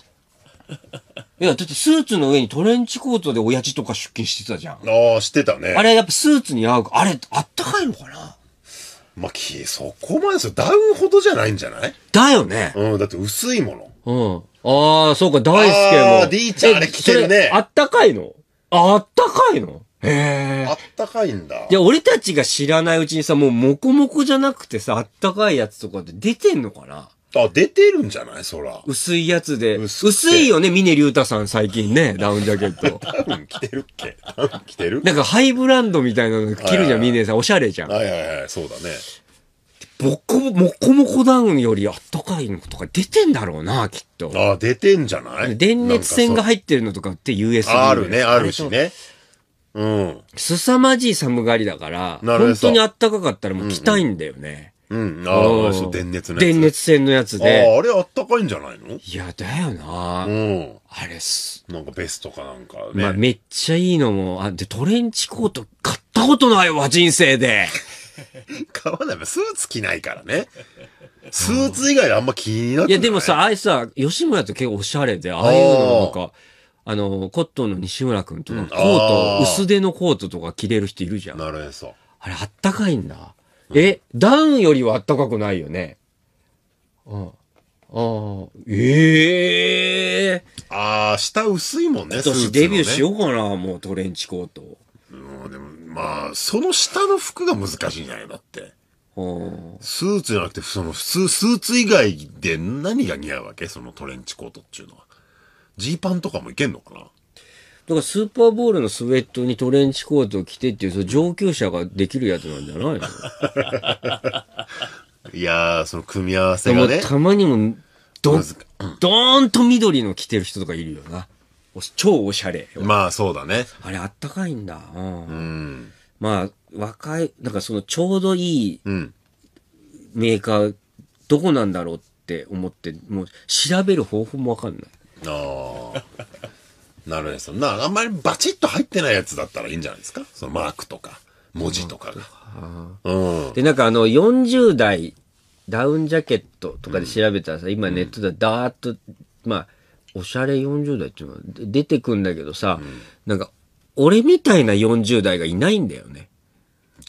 (laughs) いや、だってスーツの上にトレンチコートで親父とか出勤してたじゃん。ああ、してたね。あれやっぱスーツに合う、あれ、あったかいのかなまあ、き、そこまでですよ。ダウンほどじゃないんじゃないだよね。うん、だって薄いもの。うん。ああ、そうか、大輔も。ああ、D ちゃんあれ着てるね。あったかいのあったかいのへえ。あったかいんだ。いや、俺たちが知らないうちにさ、もうモコモコじゃなくてさ、あったかいやつとかって出てんのかなあ、出てるんじゃないそら。薄いやつで。薄いよね、峰竜太さん最近ね、ダウンジャケット。ダ (laughs) ウ着てるっけダウ着てるなんかハイブランドみたいなの着るじゃん、峰さん。おしゃれじゃん。はいはいはい、そうだね。ボコ、もこもこダウンよりあったかいのとか出てんだろうな、きっと。あ出てんじゃない電熱線が入ってるのとかって USB。あるね、あるしね。うん。凄まじい寒がりだから、本当にあったかかったらもう着たいんだよね。うん。ああ、そう、電熱のやつ。電熱線のやつで。ああ、あれあったかいんじゃないのいや、だよな。うん。あれす。なんかベストかなんかね。まあ、めっちゃいいのも、あ、で、トレンチコート買ったことないわ、人生で。(laughs) 買わないスーツ着ないからね。スーツ以外あんま気になってない。いや、でもさ、あいつさ、吉村と結構おしゃれで、ああいうのなんか、あの、コットンの西村くんとか、コート、薄手のコートとか着れる人いるじゃん。なるへそ。あれ、あったかいんだ。え、ダウンよりは暖かくないよね。うん。ああ、ええー、ああ、下薄いもんね、私、年デビューしようかな、もうトレンチコート。うん、でも、まあ、その下の服が難しいんじゃないだって。スーツじゃなくて、その普通、スーツ以外で何が似合うわけそのトレンチコートっていうのは。ジーパンとかもいけんのかなだからスーパーボールのスウェットにトレンチコートを着てっていう、その上級者ができるやつなんじゃないの (laughs) いやー、その組み合わせがね。たまにも、ど、どーんと緑の着てる人とかいるよな。お超おしゃれ。まあそうだね。あれあったかいんだ。うん。うん、まあ、若い、なんかそのちょうどいい、メーカー、どこなんだろうって思って、もう調べる方法もわかんない。ああ。なるほどなあんまりバチッと入ってないやつだったらいいんじゃないですかそのマークとか文字とかが、うん、でなんかあの40代ダウンジャケットとかで調べたらさ、今ネットでダーッと、まあおしゃれ40代っていうのは出てくんだけどさ、なんか俺みたいな40代がいないんだよね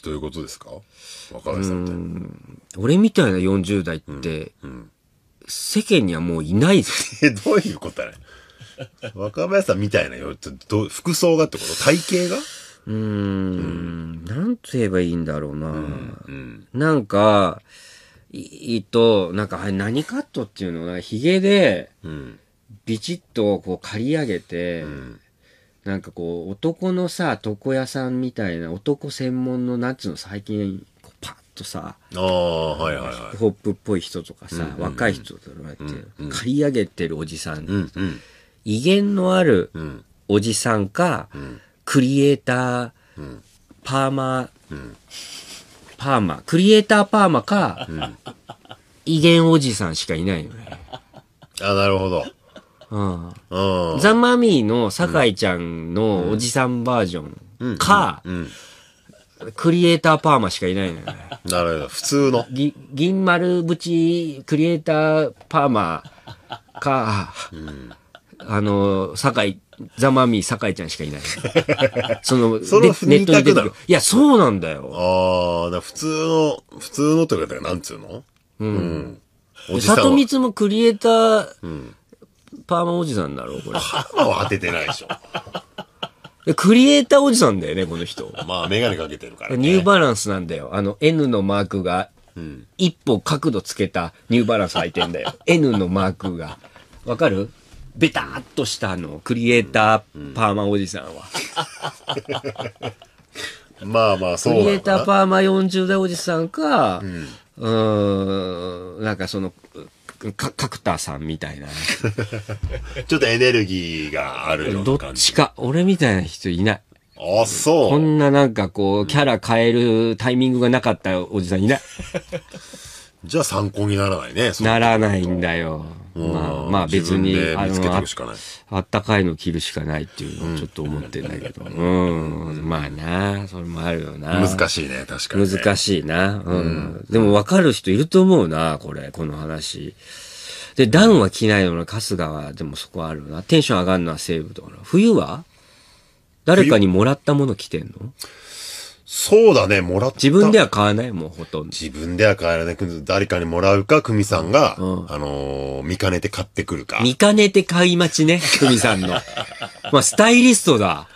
どういうことですか若林さんみた俺みたいな40代って、世間にはもういないぞ (laughs) どういうことやね若林さんみたいなよ、ど服装がってこと体型がうん、なんと言えばいいんだろうな。うんなんか、い、いと、なんか、何カットっていうのは、髭で、ビチッとこう刈り上げて、うんなんかこう、男のさ、床屋さんみたいな、男専門の、なんつうの、最近、パッとさ、ああ、はいはいはい。ヒップホップっぽい人とかさ、うんうんうん、若い人とかって、うんうん、刈り上げてるおじさん、うんうん、威厳のあるおじさんか、うん、クリエイター、パーマ、パーマ、クリエイターパーマか、威厳おじさんしかいないよね。あ、なるほど。うん。ザ・マミーの酒井ちゃんのおじさんバージョンか、クリエイターパーマしかいないのよね。なるほど。普通の。ぎ銀丸縁クリエイターパーマか、うん、あの、酒井、ザ・マミー酒井ちゃんしかいない。(laughs) その、そのネットに出てくる。いや、そうなんだよ。ああ、だ普通の、普通のって言われたらなんつうのうん。おじさん。里光もクリエイター、うん、パーマおじさんだろう、これ。(laughs) パーマは当ててないでしょ。(laughs) クリエイターおじさんだよね、この人。まあ、メガネかけてるからね。ニューバランスなんだよ。あの、N のマークが、一歩角度つけたニューバランス履いてんだよ。N のマークが。わかるベターっとしたあの、クリエイターパーマおじさんは。(laughs) まあまあ、そうクリエイターパーマ40代おじさんか、うん、うんなんかその、か、角田さんみたいな。(laughs) ちょっとエネルギーがあるようなどっちか。俺みたいな人いない。あ、そう。こんななんかこう、キャラ変えるタイミングがなかったおじさんいない。じゃあ参考にならないね。ならないんだよ。まあ、まあ別に、あの、あったかいの着るしかないっていうのをちょっと思ってんだけど。(laughs) うん。まあな、それもあるよな。難しいね、確かに、難しいな。うん。でも分かる人いると思うな、これ、この話。で、ダウンは着ないよな、春日は、でもそこあるな。テンション上がるのは西部とか冬は誰かにもらったもの着てんのそうだね、もらった。自分では買わない、もうほとんど。自分では買わない。誰かにもらうか、久美さんが、うんあのー見かねて買ってくるか。見かねて買い待ちね、(laughs) 久美さんの。まあ、スタイリストだ。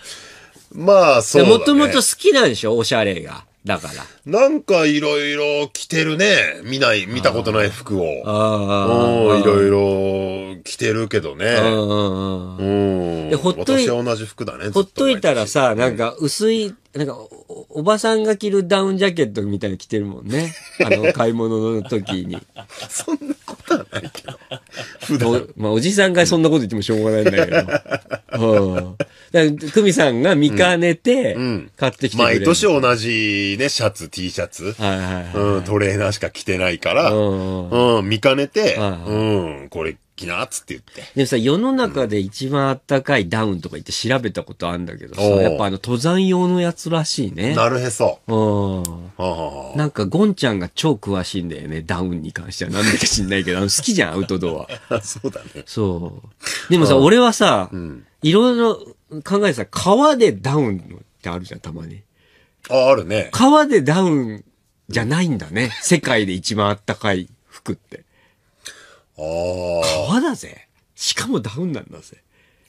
まあ、そうだね。もともと好きなんでしょ、おしゃれが。だから。なんかいろいろ着てるね。見ない、見たことない服を。ああ。いろいろ着てるけどね。うん。で、ほっとい、私は同じ服だね。ほっといたらさ、なんか薄い、なんかお、おばさんが着るダウンジャケットみたいに着てるもんね。(laughs) あの、買い物の時に。そんなことはないけど。普段。まあ、おじさんがそんなこと言ってもしょうがないんだけど。(laughs) うん。だ久美さんが見かねて、買ってきてくれる、うんうん、毎年同じね、シャツ T シャツ、はいはいはいうん、トレーナーしか着てないから、うんうん、見かねて、はいはい、うん、これ着なっつって言って。でもさ、世の中で一番あったかいダウンとか言って調べたことあるんだけどさ、うん、やっぱあの登山用のやつらしいね。なるへそ。うん。なんかゴンちゃんが超詳しいんだよね、ダウンに関しては。なんでか知んないけど、あの好きじゃん、アウトドア。(laughs) そうだね。そう。でもさ、俺はさ、いろいろ考えてさ、川でダウンってあるじゃん、たまに。あ、あるね。川でダウンじゃないんだね。(laughs) 世界で一番あったかい服って。ああ。川だぜ。しかもダウンなんだぜ。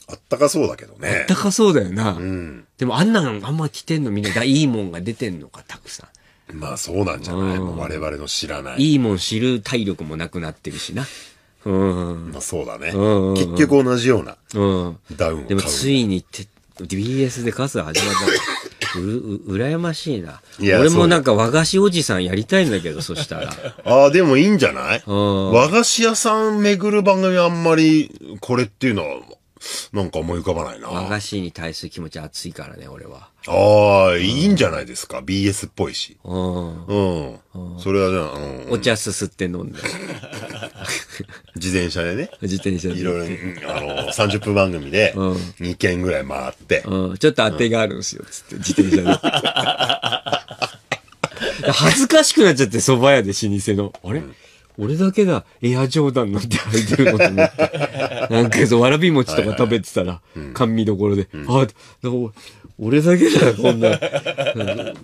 あったかそうだけどね。あったかそうだよな。うん。でもあんなのあんま着てんのみんな、いいもんが出てんのか、たくさん。まあそうなんじゃない、う我々の知らない。いいもん知る体力もなくなってるしな。うん。まあそうだね。うん、結局同じような。うん。ダウンを買う。でもついにって、BS でカス始まった。(laughs) うう羨ましいな。い俺もなんか和菓子おじさんやりたいんだけど、そしたら。(laughs) ああ、でもいいんじゃない、うん、和菓子屋さん巡る番組あんまり、これっていうのはなんか思い浮かばないな。和菓子に対する気持ち熱いからね、俺は。ああ、いいんじゃないですか。BS っぽいし。うん。うん。それはじゃあ、あの、お茶すすって飲んで。(laughs) 自転車でね、自転車で。いろいろ、あの、30分番組で、ん2軒ぐらい回って、うん、ちょっと当てがあるんですよ、つって、自転車で。(laughs) 恥ずかしくなっちゃって、蕎麦屋で老舗の。あれ、俺だけがエアジョーダンなんて履いてることなって。(laughs) なんかそう、わらび餅とか食べてたら、甘味どころで、うん、あ、俺だけだ、こんな、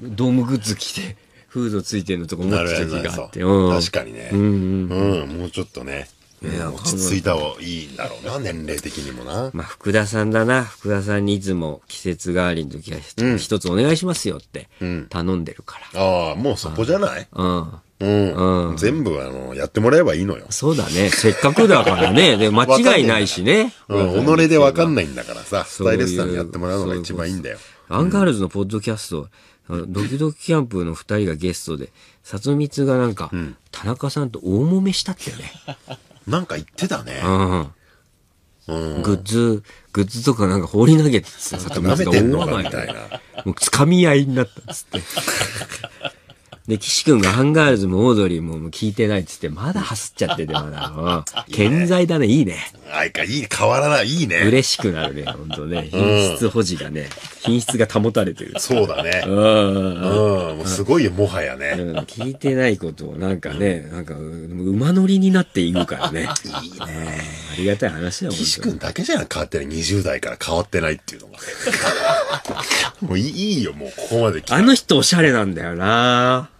ドームグッズ着て、フードついてるのとか思ってた時があって。うん、確かにね、うん、うん、もうちょっとね。落ち着いた方がいいんだろうな、年齢的にもな。まあ、福田さんだな。福田さんにいつも季節代わりの時は一つお願いしますよって頼んでるから。ああ、もうそこじゃないうん。うん。全部、あの、やってもらえばいいのよ。そうだね。せっかくだからね。で、(laughs) 間違いないしね。うん。己でわかんないんだからさ、スタイリストにやってもらうのが一番いいんだよ。アンガールズのポッドキャスト、あのドキドキキャンプの二人がゲストで、みつがなんか、田中さんと大揉めしたってね。(laughs) なんか言ってたね。うん。グッズ、グッズとかなんか放り投げてさ、里みつが大揉めみたいな。もう掴み合いになったっつって。で、岸君がハンガールズもオードリーももう聞いてないっつって、まだ走っちゃってて、まだ。(laughs) 健在だね、いいね。あいか、いい、変わらない、いいね。嬉しくなるね、本当ね。品質保持がね、品質が保たれてる。そうだね。ううん。ん、もうすごいよ、もはやね。うん聞いてないことをなんかね、なんか、馬乗りになっていくからね。いいね。ありがたい話だもん。岸君だけじゃん、変わってない。20代から変わってないっていうのが。(laughs) もういいいいよ、もうここまで来たあの人おしゃれなんだよな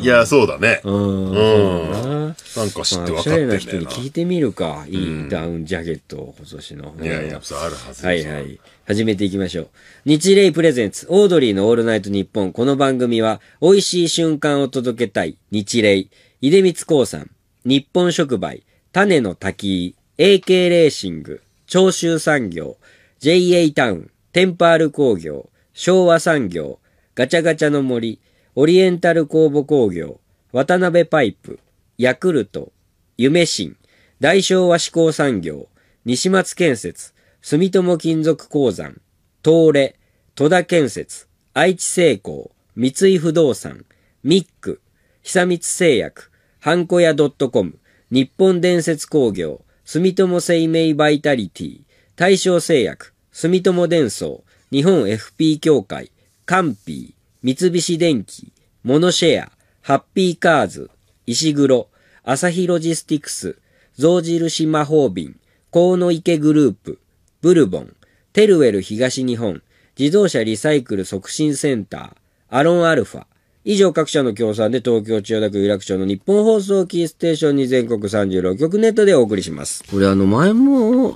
いや、そうだね。うん。なんか知って分かってんだ人に聞いてみるか。いいダウンジャケットを今年の。いやいや、そうあるはずはいはい。始めていきましょう。日霊プレゼンツ、オードリーのオールナイトニッポン。この番組は、美味しい瞬間を届けたい、日霊、出光興産、日本触媒、種の滝、AK レーシング、長州産業、JA タウン、テンパール工業、昭和産業、ガチャガチャの森、オリエンタル工房工業、渡辺パイプ、ヤクルト、夢新、大昭和志向産業、西松建設、住友金属鉱山、東レ、戸田建設、愛知製鋼、三井不動産、ミック、久光製薬、ハンコ屋トコム、日本伝説工業、住友生命バイタリティ、大正製薬、住友電装、日本 FP 協会、カンピー、三菱電機、モノシェア、ハッピーカーズ、石黒、アサヒロジスティクス、象印魔法瓶、河野池グループ、ブルボン、テルウェル東日本、自動車リサイクル促進センター、アロンアルファ、以上各社の協賛で東京千代田区有楽町の日本放送キーステーションに全国36局ネットでお送りします。これあの前も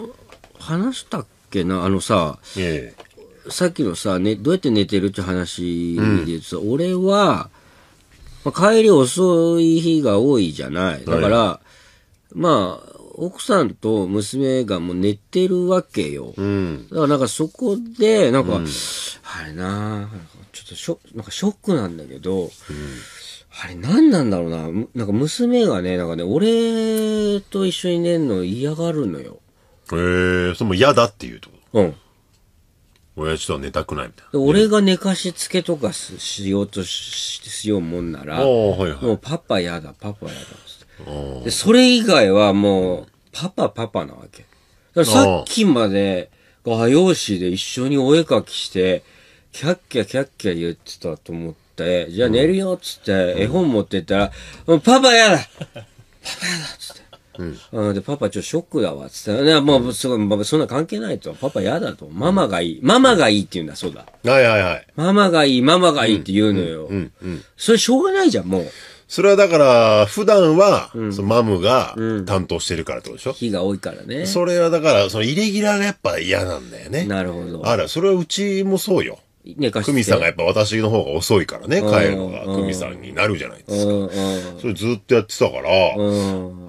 話したっけなあのさ、ええ、さっきのさ、ね、どうやって寝てるって話でうん、俺は、まあ、帰り遅い日が多いじゃない。だから、はい、まあ、奥さんと娘がもう寝てるわけよ。うん、だからなんかそこで、なんか、うん、あれなちょっとショなんかショックなんだけど、うん、あれ何なんだろうな。なんか娘がね、なんかね、俺と一緒に寝るの嫌がるのよ。へえそれも嫌だっていうとこうん。親父とは寝たくないみたいな。俺が寝かしつけとかしようとししようもんなら、はいはい、もうパパやだ、パパやだで、それ以外はもう、パパパパなわけ。さっきまで画用紙で一緒にお絵描きして、キャッキャキャッキャ言ってたと思って、じゃあ寝るよっつって、絵本持ってったら、うん、パパやだパパやだっつって。うん、で、パパちょっとショックだわ、つったら、ね、もう、すごい、そんな関係ないと。パパ嫌だと。ママがいい。ママがいいって言うんだ、そうだ。はいはいはい。ママがいい、ママがいいって言うのよ。うん、うん。それしょうがないじゃん、もう。それはだから、普段は、そのマムが担当してるからってことでしょ、う日が多いからね。それはだから、そのイレギュラーがやっぱ嫌なんだよね。なるほど。あら、それはうちもそうよ。ね、かしさんがやっぱ私の方が遅いからね、帰るのがクミさんになるじゃないですか。それずっとやってたから、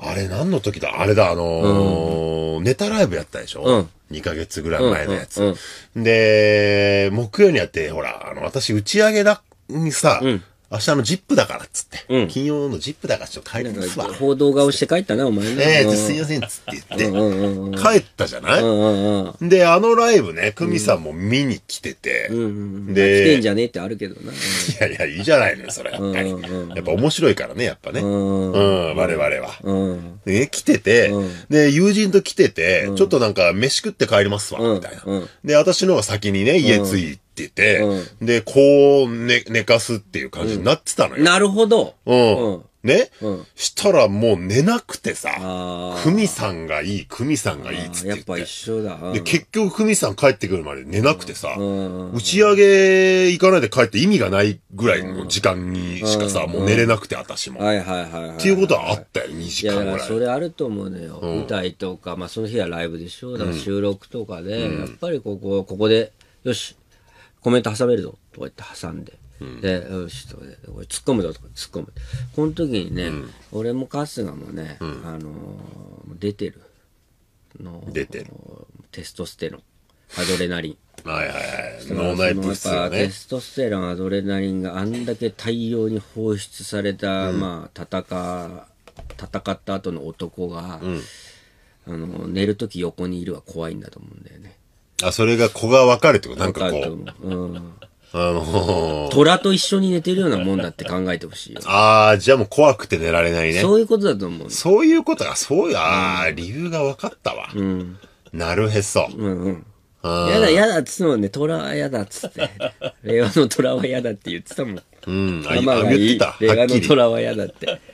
あれ何の時だあれだ、あのー、ネタライブやったでしょ、うん、2ヶ月ぐらい前のやつ。で、木曜にやって、ほら、あの、私打ち上げだ、にさ、うん明日のジップだからっつって、うん、金曜のジップだからちょっと帰りますわ。報道顔して帰ったな、お前ね。ええー、すいませんっつって言って、うん帰ったじゃない、うんうん、で、あのライブね、久美さんも見に来てて、うん、で、来てんじゃねえってあるけどな。いやいや、いいじゃないのよ、それ、やっぱり。やっぱ面白いからね、やっぱね。うん、我々は。で、来てて、で、友人と来てて、ちょっとなんか飯食って帰りますわ、みたいな。で、私の方が先にね、家着いて、ってて、うん、で、こう寝、寝かすっていう感じになってたのよ。なるほど。うん。ね、うん、したらもう寝なくてさ、クミさんがいい、クミさんがいいっつってやっぱ一緒だ。うん、で、結局クミさん帰ってくるまで寝なくてさ、打ち上げ行かないで帰って意味がないぐらいの時間にしかさ、もう寝れなくて私も。はいはいはい、はい。っていうことはあったよ、2時間ぐらい。いやそれあると思うのよ。舞台とか、まあその日はライブでしょ。だから収録とかで、やっぱりここ、ここで、よし、コメント挟めるぞとか言って挟んで。で、よし、と俺突っ込むぞとか突っ込む。この時にね、俺も春日もね、あのー出てるの。出てるテストステロン、アドレナリン。はいはいはい。脳内物質そやっぱテ。ストステロンアドレナリンがあんだけ大量に放出された、まあ戦戦った後の男が、あの寝る時横にいるは怖いんだと思うんだよねあ、それが子が分かるってことなんかこう。うん。あのー、虎と一緒に寝てるようなもんだって考えてほしいよ。ああ、じゃあもう怖くて寝られないね。そういうことだと思う。そういうことが、そうや、ああ、理由が分かったわ。うん。なるへそ。うんうん。やだやだっつってもんね、虎はやだっつって。(laughs) 令和の虎はやだって言ってたもん。うん。あ、言ってた。映画の虎は嫌だって。(laughs)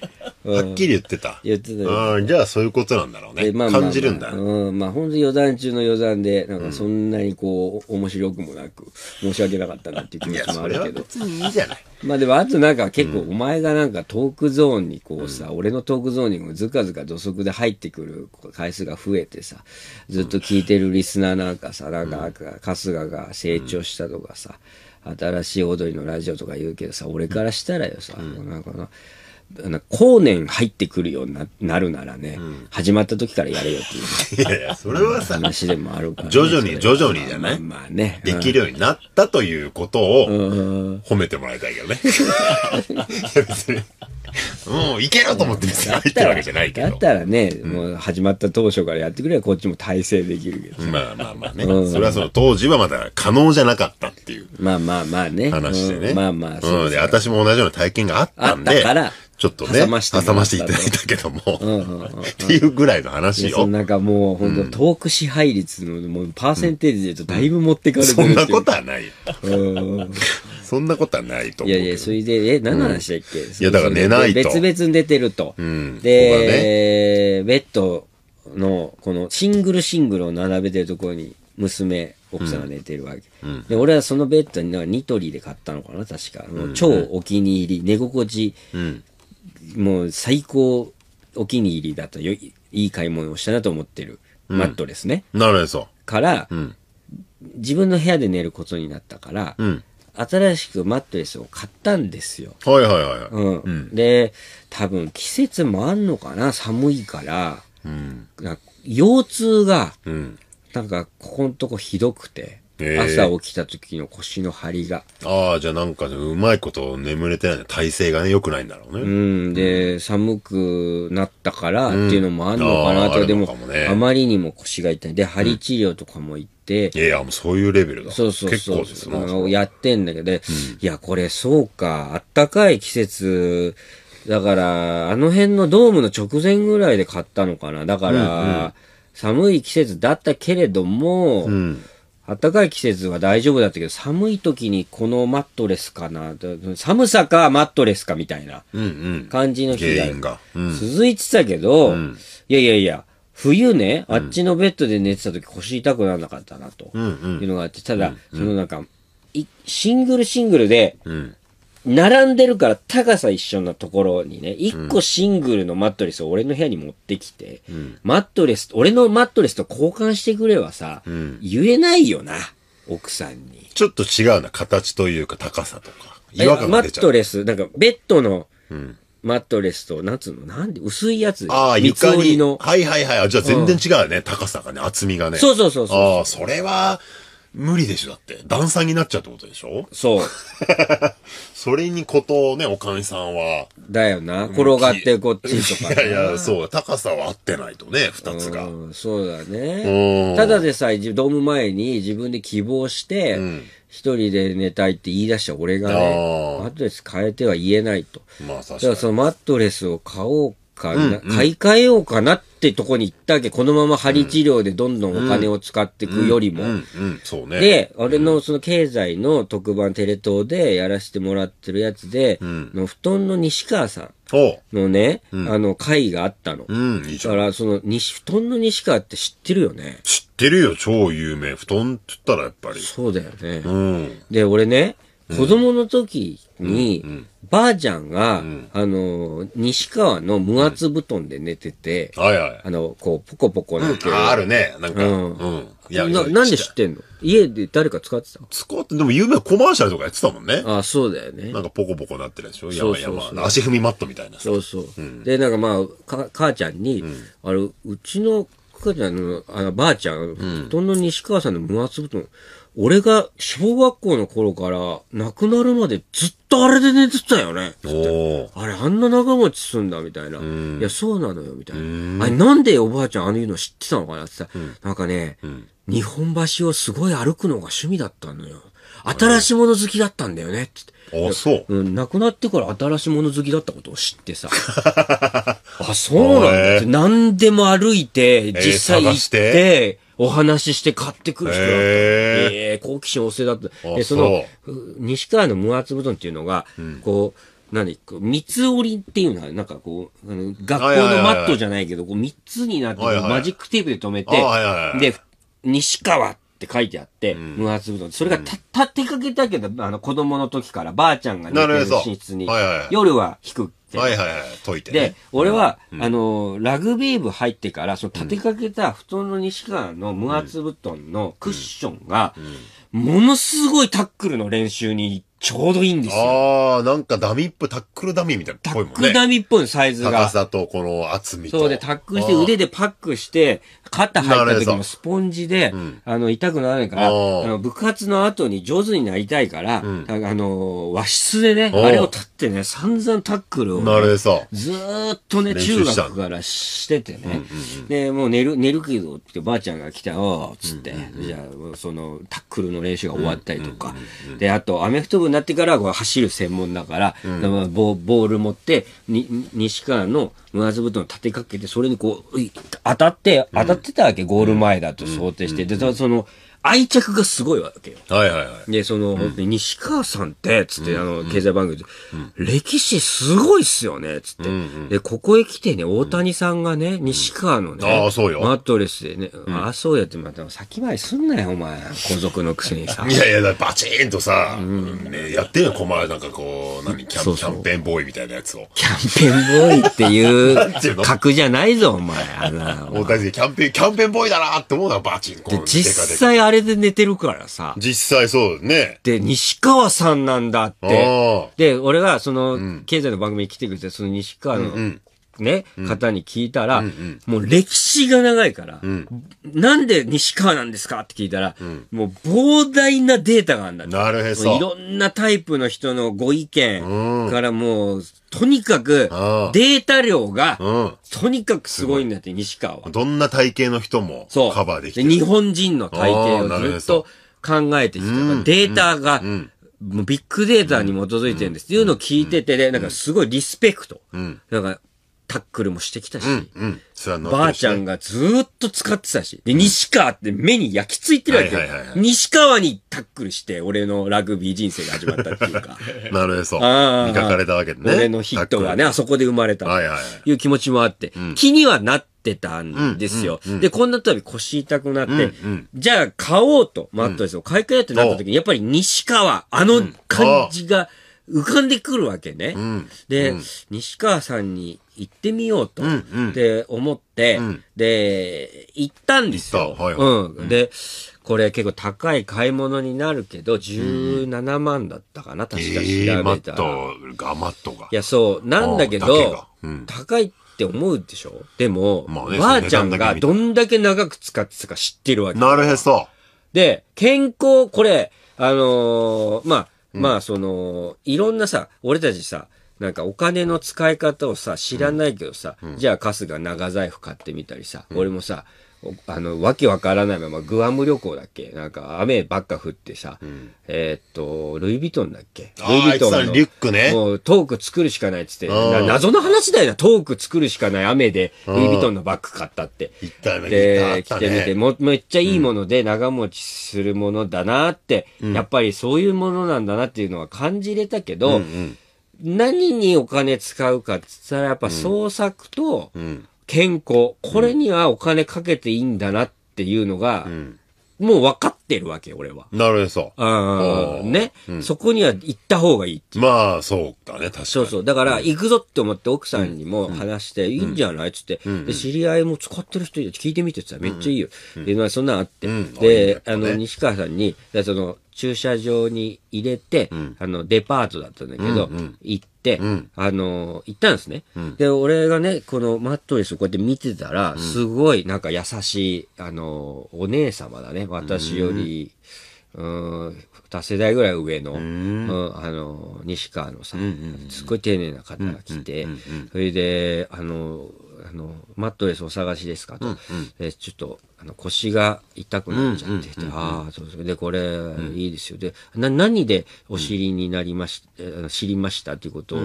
はっきり言ってた。言ってたよ。あじゃあそういうことなんだろうね。まあ、感じるんだ。うん。まあ本当に余談中の余談で、なんかそんなにこう、面白くもなく、申し訳なかったなっていう気持ちもあるけど。別にいいじゃない。まあでもあとなんか結構お前がなんかトークゾーンにこうさ、俺のトークゾーンにもずかずか土足で入ってくる回数が増えてさ、ずっと聞いてるリスナーなんかさ、なんか春日が成長したとかさ、新しい踊りのラジオとか言うけどさ俺からしたらよさ、うん、なんかなあの後年入ってくるようにななるならね、始まった時からやれよっていういやいや、それはさ、話でもあるから、ね。徐々に徐々にじゃないまあね。できるようになったということを褒めてもらいたいけどね。もういけると思って入ってるわけじゃないけど。だったらね、もう始まった当初からやってくればこっちも体制できるけど。まあまあまあね。それはその当時はまだ可能じゃなかったっていう。まあまあまあね。話でね。まあまあそう。うん。で、私も同じような体験があったんで。あったから。ちょっとね、挟ましてましていただいたけども、っていうぐらいの話よ。なんかもう、本当、トーク支配率の、もう、パーセンテージで言うとだいぶ持ってかれてる、うん、そんなことはないそんなことはないと思う。いやいや、それで、え、何の話だっけ、うん、いや、だから寝ないと。別々に出てると。うん、で、ね、ベッドの、この、シングルシングルを並べてるところに、娘、奥さんが寝てるわけ。うん、で、俺はそのベッドになんかニトリで買ったのかな、確か。うん、超お気に入り、寝心地、うん、もう最高お気に入りだとよいい買い物をしたなと思ってるマットレスね、なるへそ。から、うん。自分の部屋で寝ることになったから、うん。新しくマットレスを買ったんですよ。はいはいはいうん。うん。で、多分季節もあんのかな寒いから、うん。腰痛が、うん。なんかここのとこひどくて、朝起きた時の腰の張りが。ああ、じゃあなんか、ね、うまいこと眠れてないね。体勢がね、良くないんだろうね。うん。で、寒くなったからっていうのもあるのかなと、うん、でも、もね、あまりにも腰が痛い。で、張り治療とかも行って、うん、いやいや、もうそういうレベルだ。そうそうそう。結構ですね。やってんだけど、うん、いや、これそうか、あったかい季節、だから、あの辺のドームの直前ぐらいで買ったのかな。だから、うんうん、寒い季節だったけれども、うん暖かい季節は大丈夫だったけど、寒い時にこのマットレスかな、寒さかマットレスかみたいな感じの日が続いてたけど、うん、いやいやいや、冬ね、あっちのベッドで寝てた時腰痛くならなかったなというのがあって、ただ、そのなんか、シングルシングルで、うん並んでるから高さ一緒なところにね、一個シングルのマットレスを俺の部屋に持ってきて、うん、マットレス、俺のマットレスと交換してくれはさ、うん、言えないよな、奥さんに。ちょっと違うな、形というか高さとか。違和感が出ちゃう。マットレス、なんかベッドの、マットレスと、なんつうの、なんで、薄いやつ。ああ、床りの。はいはいはい。じゃあ全然違うね、うん、高さがね、厚みがね。そうそうそうそう。ああ、それは、無理でしょ、だって。段差になっちゃうってことでしょそう。(laughs) それにことね、おかみさんは。だよな。転がってこっちとか、いやいや、そう。高さは合ってないとね、二つが。そうだね。ただでさえ、ドーム前に自分で希望して、うん一人で寝たいって言い出した俺がね、マットレス変えては言えないと。まあ確かに。だからそのマットレスを買おうか、うん買い替えようかなってとこに行ったわけ。このまま針治療でどんどんお金を使っていくよりも。そうね。で、俺のその経済の特番テレ東でやらせてもらってるやつで、うん、の布団の西川さん。のね、うん、あの、会があったの。うん、だから、その、西、布団の西川って知ってるよね。知ってるよ、超有名。布団って言ったらやっぱり。そうだよね。うん、で、俺ね、子供の時に、ばあちゃんが、うんあの、西川の無圧布団で寝てて、はいはい。あの、こう、ポコポコなんて、ああるね。なんか。うん。うんいや、ななんで知ってんの家で誰か使ってた使って、でも有名なコマーシャルとかやってたもんね。ああ、そうだよね。なんかポコポコなってるでしょそう山そうそう々。足踏みマットみたいなそうそう。で、なんかまあ、か母ちゃんに、あれ、うちの母ちゃんの、あの、ばあちゃん、布団の西川さんの無圧布団、俺が小学校の頃から亡くなるまでずっとあれで寝てたよね。あれあんな長持ちすんだみたいな。いや、そうなのよみたいな。あれなんでおばあちゃんあのいうの知ってたのかなってさ、うん、なんかね、うん、日本橋をすごい歩くのが趣味だったのよ。新しいもの好きだったんだよね、って。あ、そう。うん、亡くなってから新しいもの好きだったことを知ってさ。(laughs) あ、そうなんだ、何でも歩いて、実際行って、お話しして買ってくる人だった。えー、えー、好奇心旺盛だった。で、その、西川の無圧布団っていうのが、うん、こう、何三つ折りっていうのは、なんかこう、学校のマットじゃないけど、こう三つになって、マジックテープで止めて、で、西川っって書いてあって、無圧布団。それがた、た、てかけたけど、あの、子供の時からばあちゃんが寝てる寝室に、はいはい、夜は低くて。はいはいはい、解いて、ね、で、俺は、うん、あの、ラグビー部入ってから、その立てかけた布団の西川の無圧布団のクッションが、ものすごいタックルの練習に行って、ちょうどいいんですよ。ああ、なんかダミッっぽい、タックルダミーみたいなっぽいタックルダミーっぽいのサイズが。高さとこの厚みと。そうで、タックルして腕でパックして、肩入った時もスポンジで、あの、痛くならないから、あの部活の後に上手になりたいから、あの、和室でね、あれを立ってね、散々タックルを、なるほどずーっとね、中学からしててね、で、もう寝る、寝るけどってばあちゃんが来たよ、つって、じゃあ、その、タックルの練習が終わったりとか、で、あと、アメフト部になってからこう走る専門だから、うん、かボボール持ってに西川のズ津布団を立てかけてそれにこう当たって当たってたわけ、ゴール前だと想定して、でその、愛着がすごいわけよ。はいはいはい。で、その、西川さんって、つって、あの、経済番組で、歴史すごいっすよね、つって。で、ここへ来てね、大谷さんがね、西川のね、ああ、そうよ。マットレスでね、ああ、そうやって、また先回りすんなよ、お前。皇族のくせにさ。(laughs) いやいや、バチーンとさ、ね、やってんよ、前なんかこう、何、キャンペーンボーイみたいなやつを。キャンペーンボーイっていう (laughs) 格じゃないぞ、お前。あ大谷でキャンペーン、キャンペーンボーイだなって思うな、バチーン。実際あれで寝てるからさ。実際そうね。で、西川さんなんだって。で、俺がその、経済の番組に来てくれて、その西川のね、方に聞いたら、うんうんもう歴史が長いから、うんなんで西川なんですかって聞いたら、もう膨大なデータがあるんだって。なるへそいろんなタイプの人のご意見からもう、とにかくデータ量が、うとにかくすごいんだって、西川はどんな体型の人もそう。カバーできてる。日本人の体型をずっと考えてきたうんデータが、んもうビッグデータに基づいてるんです、っていうのを聞いてて、で、なんかすごいリスペクト。うんなんか、タックルもしてきたし、うんうん、ばあちゃんがずっと使ってたし、で、西川って目に焼き付いてるわけ、はいはいはい、西川にタックルして、俺のラグビー人生が始まったっていうか。(laughs) なるへそ。見かれたわけね。俺のヒットがね、あそこで生まれた。はいはい。いう気持ちもあって、うん、気にはなって、たんですよ。うんうんうん、で、こんな度腰痛くなって、うんうん、じゃあ買おうと、マットですよ。買い替えってなった時に、やっぱり西川、あの感じが、浮かんでくるわけね。うん、で、うん、西川さんに行ってみようと、って思って、うん、で、行ったんですよ。はいはい、で、これ結構高い買い物になるけど、17万だったかな、確か調べたら。えー、マットガマットが。いや、そう。なんだけど、け高いって思うでしょでも、まあね、ばあちゃんがどんだけ長く使ってたか知ってるわけ。なるへそ。で、健康、これ、あのー、まあ、まあその、いろんなさ、俺たちさ、なんかお金の使い方をさ、知らないけどさ、うん、じゃあ春日長財布買ってみたりさ、うん、俺もさ、あの、わけわからないまま、グアム旅行だっけなんか、雨ばっか降ってさ、うん、えー、っと、ルイ・ヴィトンだっけルイ・ヴィトンの。リュックね。もう、トーク作るしかないっつって、謎の話だよな、トーク作るしかない雨で、ルイ・ヴィトンのバッグ買ったって。行ったね。で、来てみて、も、めっちゃいいもので、長持ちするものだなって、うん、やっぱりそういうものなんだなっていうのは感じれたけど、うんうん、何にお金使うかっつったら、やっぱ創作と、うん健康、これにはお金かけていいんだなっていうのが、うんもう分かってるわけ、俺は。なるへそ。うん。ね、うん、そこには行った方がいいっていう。まあ、そうだね、確かに。そうそう。だから、行くぞって思って奥さんにも話して、うん、いいんじゃないっつって、うん、で、知り合いも使ってる人聞いてみてってめっちゃいいよ。で、まあ、そんなんあって。で、あの、西川さんに、その、駐車場に入れて、あの、デパートだったんだけど、行っ、うん、あの、行ったんですね、うん、で、俺がね、このマットレスをこうやって見てたら、すごいなんか優しい、あの、お姉様だね、私より。うん2世代ぐらい上の、うん、あの西川のさ、うんうんうん、すごい丁寧な方が来て、うんうんうん、それであのあの、マットレスお探しですかと。うんうん、えちょっと、あの、腰が痛くなっちゃってて、ああ、そうですで、これ、いいですよ。で、な、何でお尻になりまし、うん、知りましたっていうことを、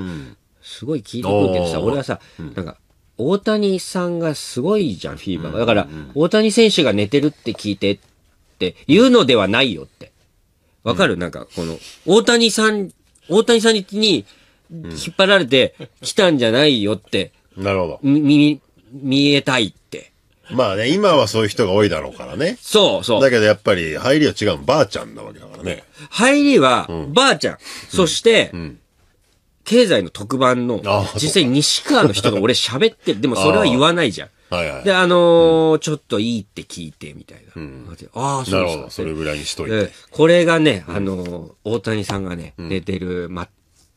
すごい聞いてくるけどさ、俺はさ、なんか、大谷さんがすごいじゃん、フィーバーが。だから、大谷選手が寝てるって聞いてって言うのではないよって。わかる、うん、なんか、この、大谷さん、大谷さんに引っ張られて来たんじゃないよってなるほど。み、見、見えたいって。まあね、今はそういう人が多いだろうからね。そうそう。だけどやっぱり、入りは違うばあちゃんなわけだからね。入りは、ばあちゃん。うん、そして、うん、経済の特番の、実際西川の人が俺喋ってる。でもそれは言わないじゃん。はいはい、で、あのーうん、ちょっといいって聞いて、みたいな。うん、ああ、そうですか。それぐらいにしといて。これがね、あのー、大谷さんがね、寝てるマッ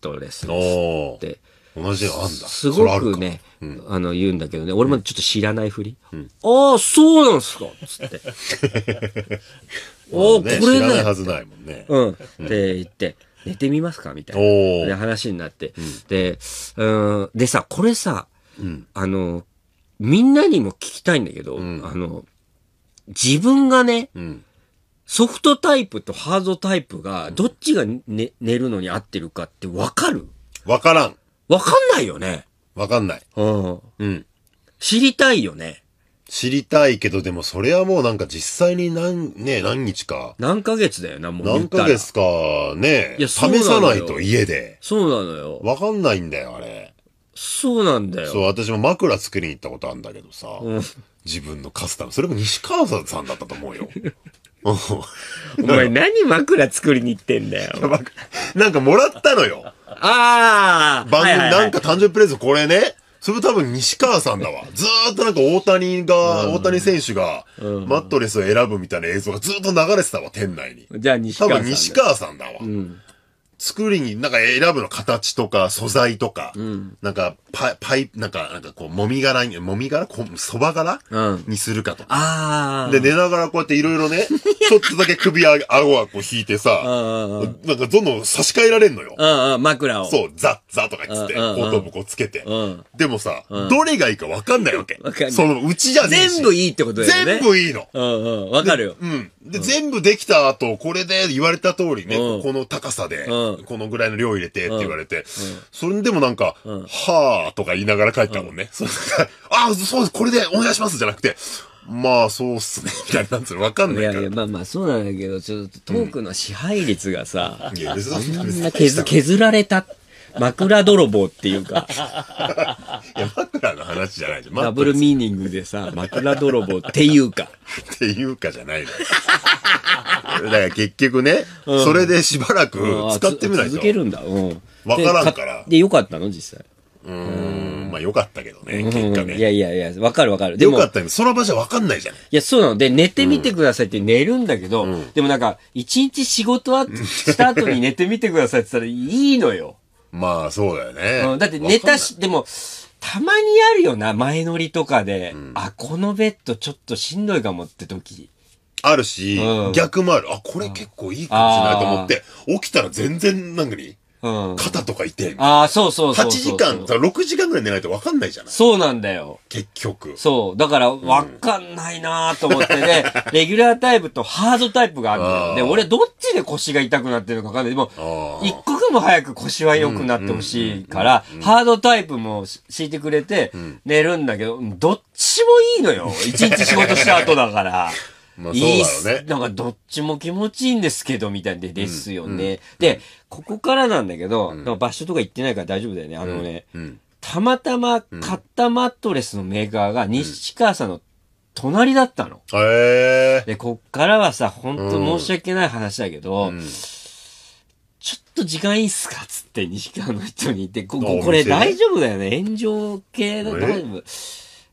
トレスですって。同じあんだ。すごくね、うん、あの、言うんだけどね、俺もちょっと知らないふり。うん、ああ、そうなんすかつって。(laughs) ああ、ね、これね。知らないはずないもんね。うん。って言って。寝てみますかみたいな話になって。うん、で、うん、でさ、これさ、うん、あの、みんなにも聞きたいんだけど、うん、あの、自分がね、ソフトタイプとハードタイプが、どっちが、ね、寝るのに合ってるかってわかるわからん。わかんないよね。わかんない。うん。うん。知りたいよね。知りたいけど、でもそれはもうなんか実際に何、ね、何日か、何ヶ月だよな、もう何ヶ月かね、いや試そうなのさないと家で。そうなのよ。わかんないんだよ、あれ。そうなんだよ。そう、私も枕作りに行ったことあるんだけどさ、うん自分のカスタム。それも西川さんだったと思うよ。う (laughs) んお前何枕作りに行ってんだよ。(laughs) なんかもらったのよ。ああ番組、なんか誕生日プレゼントこれね。それ多分西川さんだわ。ずーっとなんか大谷が、大谷選手が、マットレスを選ぶみたいな映像がずーっと流れてたわ、店内に。じゃあ西川さん。多分西川さんだわ。うん作りになんか選ぶの形とか素材とか、うん、なんかパパイ、なんか、なんかこう、もみ殻に、もみ殻そば殻、うん、にするかとか。ああ。で、寝ながらこうやっていろいろね、(laughs) ちょっとだけ首あ、顎はこう引いてさ、なんかどんどん差し替えられんのよ。うんうん、枕を。そう、ザッザとか言って、後頭部こうつけて。でもさ、どれがいいかわかんないわけ。(laughs) わかんない。その、うちじゃねえ全部いいってことだよね。全部いいの。うんうん、わかるよ。うん。で、全部できた後、これで言われた通りね、この高さで。うんこのぐらいの量入れてって言われて、それでもなんか、んはぁとか言いながら帰ったもんね。うんあ、そうです、これでお願いしますじゃなくて、まあ、そうっすね、みたいな、んつうわかんいないかやら。いや、まあまあ、そうなんだけど、ちょっとトークの支配率がさ、あんな削削られたっ枕泥棒っていうか。(laughs) いや、枕の話じゃないじゃん。ダブルミーニングでさ、枕泥棒っていうか。っていうかじゃないの。だから結局ね、うんそれでしばらく使ってみないと。続けるんだ。うん。わからんからでで、よかったの実際。うーん。まあよかったけどね、結果ねいやいやいや、わかるわかる。でよかったよ。その場じゃわかんないじゃない。や、そうなの。で、寝てみてくださいって寝るんだけど、でもなんか、一日仕事はした後に寝てみてくださいって言ったらいいのよ。まあ、そうだよね。うん、だってネタし、でも、たまにあるよな、前乗りとかで、うん、あ、このベッドちょっとしんどいかもって時。あるし、うん、逆もある。あ、これ結構いいかもしれないと思って、起きたら全然、なんかに、うん。肩とか痛い。ああ、そうそうそう8そう時間、6時間ぐらい寝ないと分かんないじゃないそうなんだよ。結局。そう。だから、分かんないなーと思ってね、(laughs) レギュラータイプとハードタイプがあるのよ。で、俺どっちで腰が痛くなってるかわかんない。でも、一刻も早く腰は良くなってほしいから、ハードタイプも敷いてくれて、寝るんだけど、どっちもいいのよ。一日仕事した後だから。(laughs) まあ、そうだね。なんかどっちも気持ちいいんですけど、みたいで、ですよね。で、ここからなんだけど、場所とか行ってないから大丈夫だよね。あのね、たまたま買ったマットレスのメーカーが西川さんの隣だったの。へ、えー、で、こっからはさ、本当申し訳ない話だけど、ちょっと時間いいっすかつって、西川の人に言って、ここれ大丈夫だよね。炎上系の、大丈夫。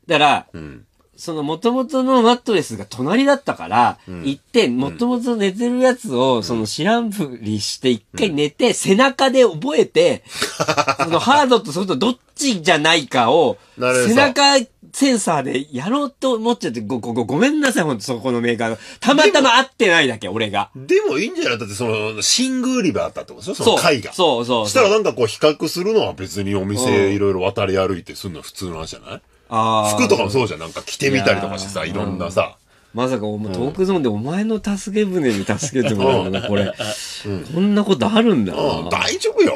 だから、うん、その元々のマットレスが隣だったから、うん、行って、元々寝てるやつを、その知らんぷりして一回寝て、背中で覚えて、(laughs) そのハードとソフトどっちじゃないかを、背中センサーでやろうと思っちゃって、ご、ご、ごごめんなさい、ほんとそこのメーカーの。たまたま会ってないだけ、俺が。でもいいんじゃないだってその、シングリバーあったってことでその会が。そうそうそう。したらなんかこう比較するのは別にお店いろいろ渡り歩いてすんのは普通の話じゃない、服とかもそうじゃん。なんか着てみたりとかしてさ、いろんなさ。まさかお前、トークゾーンでお前の助け船に助けてもらうの、これ、こんなことあるんだな。大丈夫よ。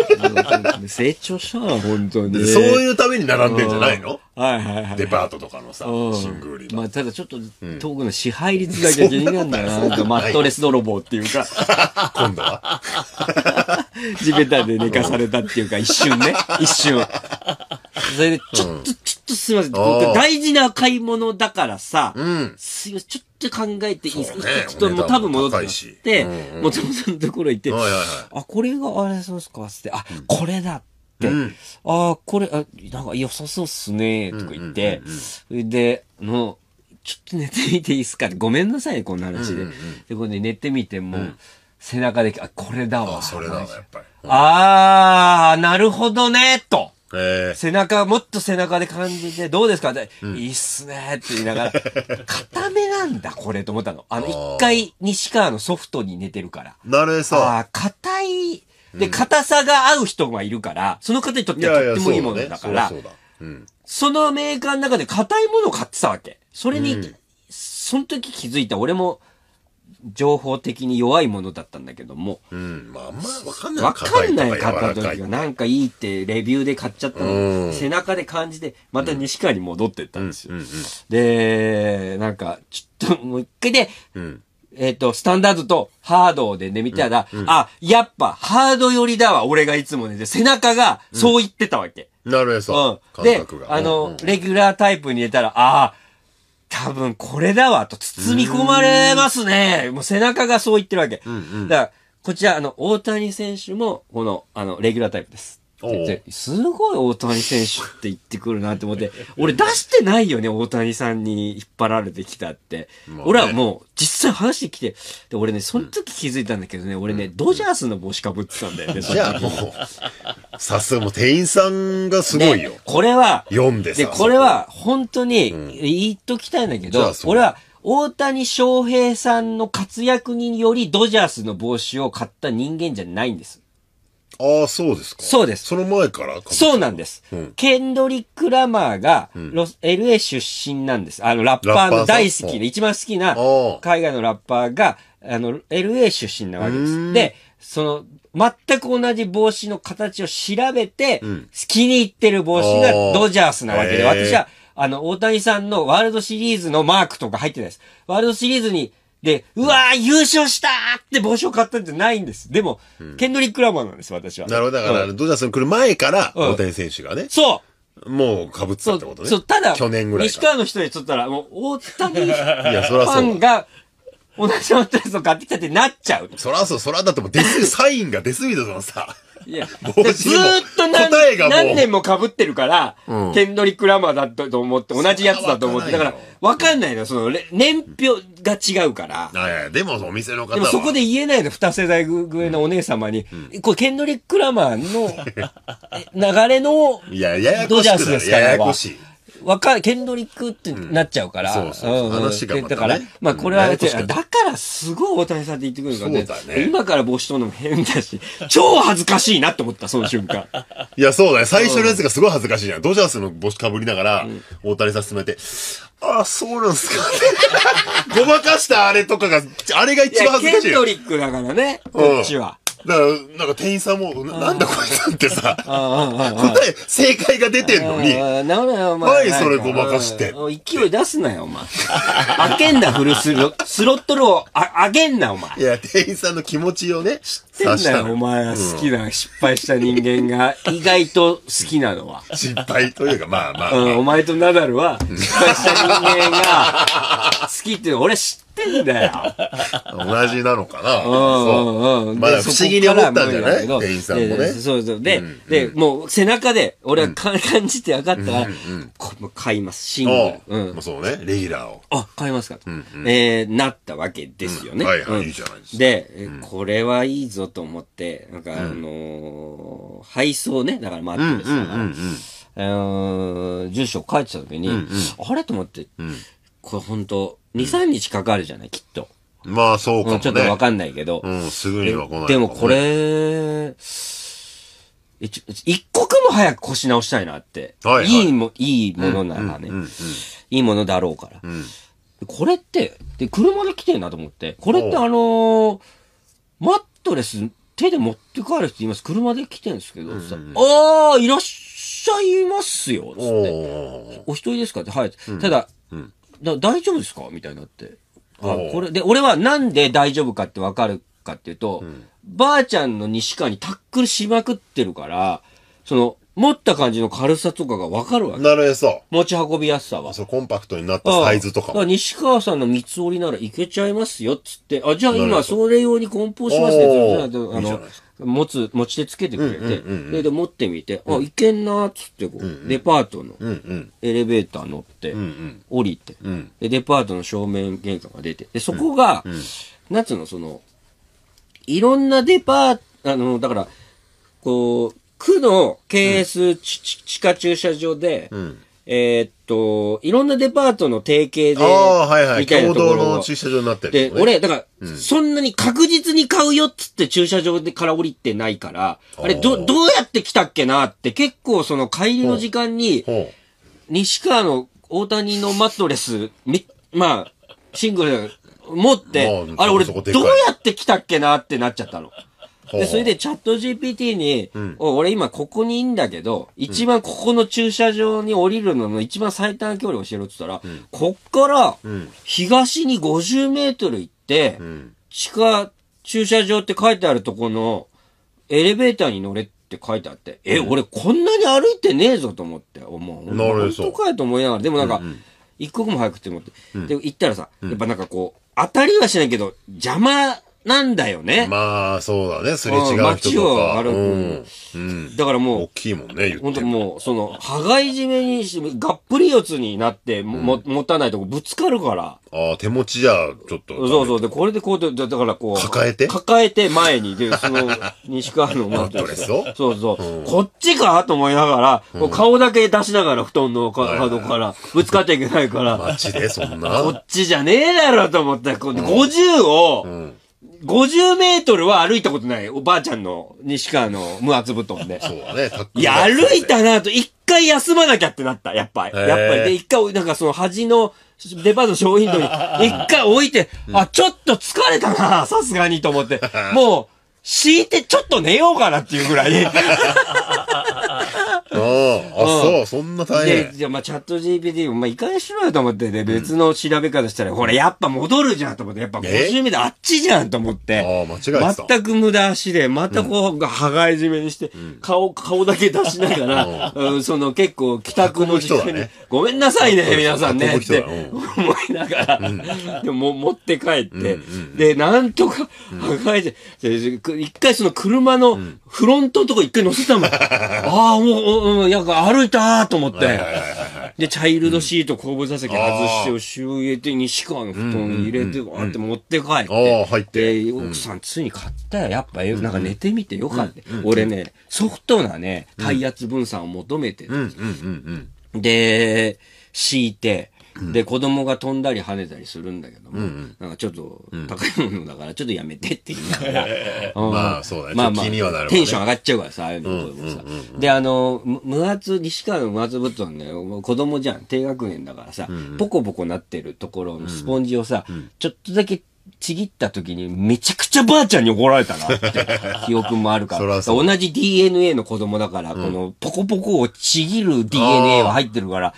(laughs) 成長したな、本当に。そういうために並んでんじゃないのはいはいはい、デパートとかのさ、うん、新宮売りまあ、ただちょっと、遠くの支配率だけ気になるんだな、(laughs) なんマットレス泥棒っていうか。(laughs) 今度は (laughs) 地べたで寝かされたっていうか、一瞬ね。一瞬。それで、ちょっと、ちょっとすいません。僕大事な買い物だからさ、うん、すいません、ちょっと。考えていいですか、ね、ちょっともう多分戻ってきて、もともとのところ行って、はいはいはい、あ、これがあれそうですかって、あ、これだっ、うん、ああ、これ、あ、なんか良さそうっすね、とか言って、で、の、ちょっと寝てみていいっすかごめんなさいこんな話で。で、これで寝てみても、うん、背中で、あ、これだわ。それだわ、やっぱり。ああなるほどね、と。背中、もっと背中で感じて、どうですか、うん、いいっすねって言いながら、(laughs) 固めなんだ、これと思ったの。あの、一回、西川のソフトに寝てるから。なるへそ。ああ、硬いで、硬さが合う人がいるから、その方にとってはとってもいいものだから、そのメーカーの中で硬いものを買ってたわけ。それに、うん、その時気づいた俺も、情報的に弱いものだったんだけども。うん。まあ、あんまわかんない。わかんない買った時は、なんかいいってレビューで買っちゃったの。背中で感じて、また西川に戻ってったんですよ。で、なんか、ちょっともう一回で、うんえっ、ー、と、スタンダードとハードでね、見たら、うんうん、あ、やっぱハード寄りだわ、俺がいつもね。で、背中がそう言ってたわけ。なるへそ。うん。で、あの、レギュラータイプに入れたら、ああ、多分これだわ、と包み込まれますね。もう背中がそう言ってるわけ。うんうん、だから、こちら、あの、大谷選手も、この、あの、レギュラータイプです。ってすごい大谷選手って言ってくるなって思って、(laughs) 俺出してないよね、大谷さんに引っ張られてきたって。俺はもう実際話してきて、で俺ね、その時気づいたんだけどね、俺ね、ドジャースの帽子かぶってたんだよね。じゃあもう、さすがもう店員さんがすごいよ。これは、読んでで、これは本当に言っときたいんだけど、俺は、大谷翔平さんの活躍によりドジャースの帽子を買った人間じゃないんです。ああ、そうですか。そうです。その前からそうなんです、うん、ケンドリック・ラマーがロス、うん、LA 出身なんです。あの、ラッパーの大好きで、一番好きな海外のラッパーが、あの、LA 出身なわけです。で、その、全く同じ帽子の形を調べて、うん、気に入ってる帽子がドジャースなわけで、私は、あの、大谷さんのワールドシリーズのマークとか入ってないです。ワールドシリーズにで、うわー、優勝したーって帽子を買ったんじゃないんです。でも、ケンドリック・ラマーなんです、私は。なるほど。だから、ドジャースに来る前から、大谷選手がね。そうもう被ってたってことね。そう、そうただ、去年ぐらい。西川の人にとったら、もう、大谷 (laughs) ファンが同じホのトレスを買ってきたってなっちゃう。そらそう、そらだってもうサインが出すぎだぞ、さ。いや、ずーっと何答えがもう何年も被ってるから、うんケンドリック・ラマーだと思って、同じやつだと思って、だから、わかんないのよ、その、れ年表が違うから。あいやいやでもお店の方は。でもそこで言えないの、二世代ぐらいのお姉様に、これケンドリック・ラマーの流れのいや、ややこドしジャースですかややこしい。わかケンドリックってなっちゃうから。そうそう。話がまた、ね。だから、まあこれは、だからすごい大谷さんって言ってくるからね。そうだね。今から帽子取るのも変だし、超恥ずかしいなって思った、その瞬間。(laughs) いや、そうだね。最初のやつがすごい恥ずかしいじゃん。ドジャースの帽子かぶりながら、大谷さん進めて、ああ、そうなんすかね。(laughs) ごまかしたあれとかが、あれが一番恥ずかしい。ケンドリックだからね、こっちは。だから、なんか店員さんも、ななんだこいつってさ、答え、正解が出てんのに、なおなお前。それごまかして。勢い出すなよ、お前。開けんな、フルスロスロットルをあ開けんな、お前。いや、店員さんの気持ちをね、知ってんだよ、お前は好きな、うん、失敗した人間が、意外と好きなのは。失敗というか、まあまあ、まあ、うん、お前とナダルは、失敗した人間が、好きっていうの、俺知ってんだよ。同じなのかな。うんうんうん。まだ不思議に思ったんじゃない店員さんもね。そうそう。で、うんうん、で、もう背中で、俺は感じて分かったら、うんうん、買います、シングル。うん。うそうね、レギュラーを。あ、買いますか。うんうん、えー、なったわけですよね。はいはい、いいじゃないですか。で、これはいいぞと思って、なんか、あのー、配送ね、だから待ってですから、あの住所書いてた時に、うんうん、あれと思って、うん、これ本当2、3日かかるじゃないきっと。まあそうかもね。ちょっとわかんないけど。うん、すぐには来ない、ね、でもこれ、一刻も早く腰直したいなって。はい、はい、いいも、いいものならね、うんうんうん、いいものだろうから。うん、これって、で、車で来てんなと思って、これってあのー、待っトレス手で持って帰る人います。車で来てんですけど、うんああ、いらっしゃいますよ、つって。お一人ですかって、はい。うん、ただ、うん、だ大丈夫ですかみたいになって。あこれ、で、俺はなんで大丈夫かってわかるかっていうと、うん、ばあちゃんの西川にタックルしまくってるから、その、持った感じの軽さとかがわかるわけ。なるへそ。持ち運びやすさは。そう、コンパクトになったサイズとか西川さんの三つ折りならいけちゃいますよ、っつって。あ、じゃあ今、それ用に梱包しますね、つってあの持つ、持ち手つけてくれて、うんうんうんそれで持ってみて、あ、いけんな、っつってこう、デパートのうんうん。エレベーター乗って、ん降りて、うんで、デパートの正面玄関が出て、で、そこが、なんつうの、その、いろんなデパート、あの、だから、こう、区の経営す地下駐車場で、うんえー、っと、いろんなデパートの提携で、ああ、はいはい、みたいな共同の駐車場になってる、ね、で、俺、だから、うん、そんなに確実に買うよっつって駐車場でから降りてないから、あれ、ど、どうやって来たっけなって結構その帰りの時間に、西川の大谷のマットレス、み、まあ、シングル持って、あれ俺、どうやって来たっけなってなっちゃったの。で、それでチャット GPT に、うん、俺今ここにいんだけど、一番ここの駐車場に降りるのの一番最短距離を教えろって言ったら、うん、こっから東に50メートル行って、うん、地下駐車場って書いてあるとこのエレベーターに乗れって書いてあって、え、俺こんなに歩いてねえぞと思って、思う。なるほど。かやと思いながら、でもなんか、うんうん一刻も早くって思って。で、行ったらさ、やっぱなんかこう、当たりはしないけど、邪魔なんだよね。まあ、そうだね。すれ違う人とか。街を歩く、うん。だからもう。大きいもんね、言って本当もう、その、羽交い締めにし、がっぷり四つになって、も、うん、持たないとこぶつかるから。ああ、手持ちじゃ、ちょっと。そうそう。で、これでこうで、だからこう。抱えて抱えて前に。で、その、(laughs) 西川のマットレそうそう。うん、こっちかと思いながら、う顔だけ出しながら、布団の角から、ぶつかっちゃいけないから。マジでそんな。こっちじゃねえだろと思った50を、うん50メートルは歩いたことない。おばあちゃんの西川の無圧布団で。そうだね。いや、歩いたなと、一回休まなきゃってなった。やっぱり。やっぱり。で、一回、なんかその端の、デパート商品ーに、(laughs) 一回置いて、あ、ちょっと疲れたな、さすがにと思って。もう、敷いてちょっと寝ようかなっていうぐらい。ああ、そう、そんな大で、変。じゃあまあチャット GPT も、まあいかにしろよと思って、で、別の調べ方したら、ほら、やっぱ戻るじゃんと思って、やっぱ50メートルあっちじゃんと思って。ああ、間違えた。全く無駄足で、またこう、羽がいじめにして、顔、顔だけ出しながら、うんその結構帰宅の時間に、ねごめんなさいね、皆さんね、って思いながら、でも持って帰って、で、なんとか、羽がいじめ、一回その車のフロントとこ一回乗せたもん。(laughs) ああ、もう、うん、なんか歩いたーと思って。で、チャイルドシート後部座席外して、後ろ入れて、西川の布団入れて、わーって持って帰って。入って。で、奥さんついに買ったよ。やっぱ、なんか寝てみてよかった。俺ね、ソフトなね、体圧分散を求めてで、敷いて、で、子供が飛んだり跳ねたりするんだけども、なんかちょっと高いものだから、ちょっとやめてって言いながら、まあそうだね。まあまあ、テンション上がっちゃうからさ、ああいうのもさ。で、あの、無圧、西川の無圧物はね、子供じゃん、低学年だからさ、ポコポコなってるところのスポンジをさ、ちょっとだけちぎった時にめちゃくちゃばあちゃんに怒られたなって記憶もあるから。同じ DNA の子供だから、このポコポコをちぎる DNA は入ってるから、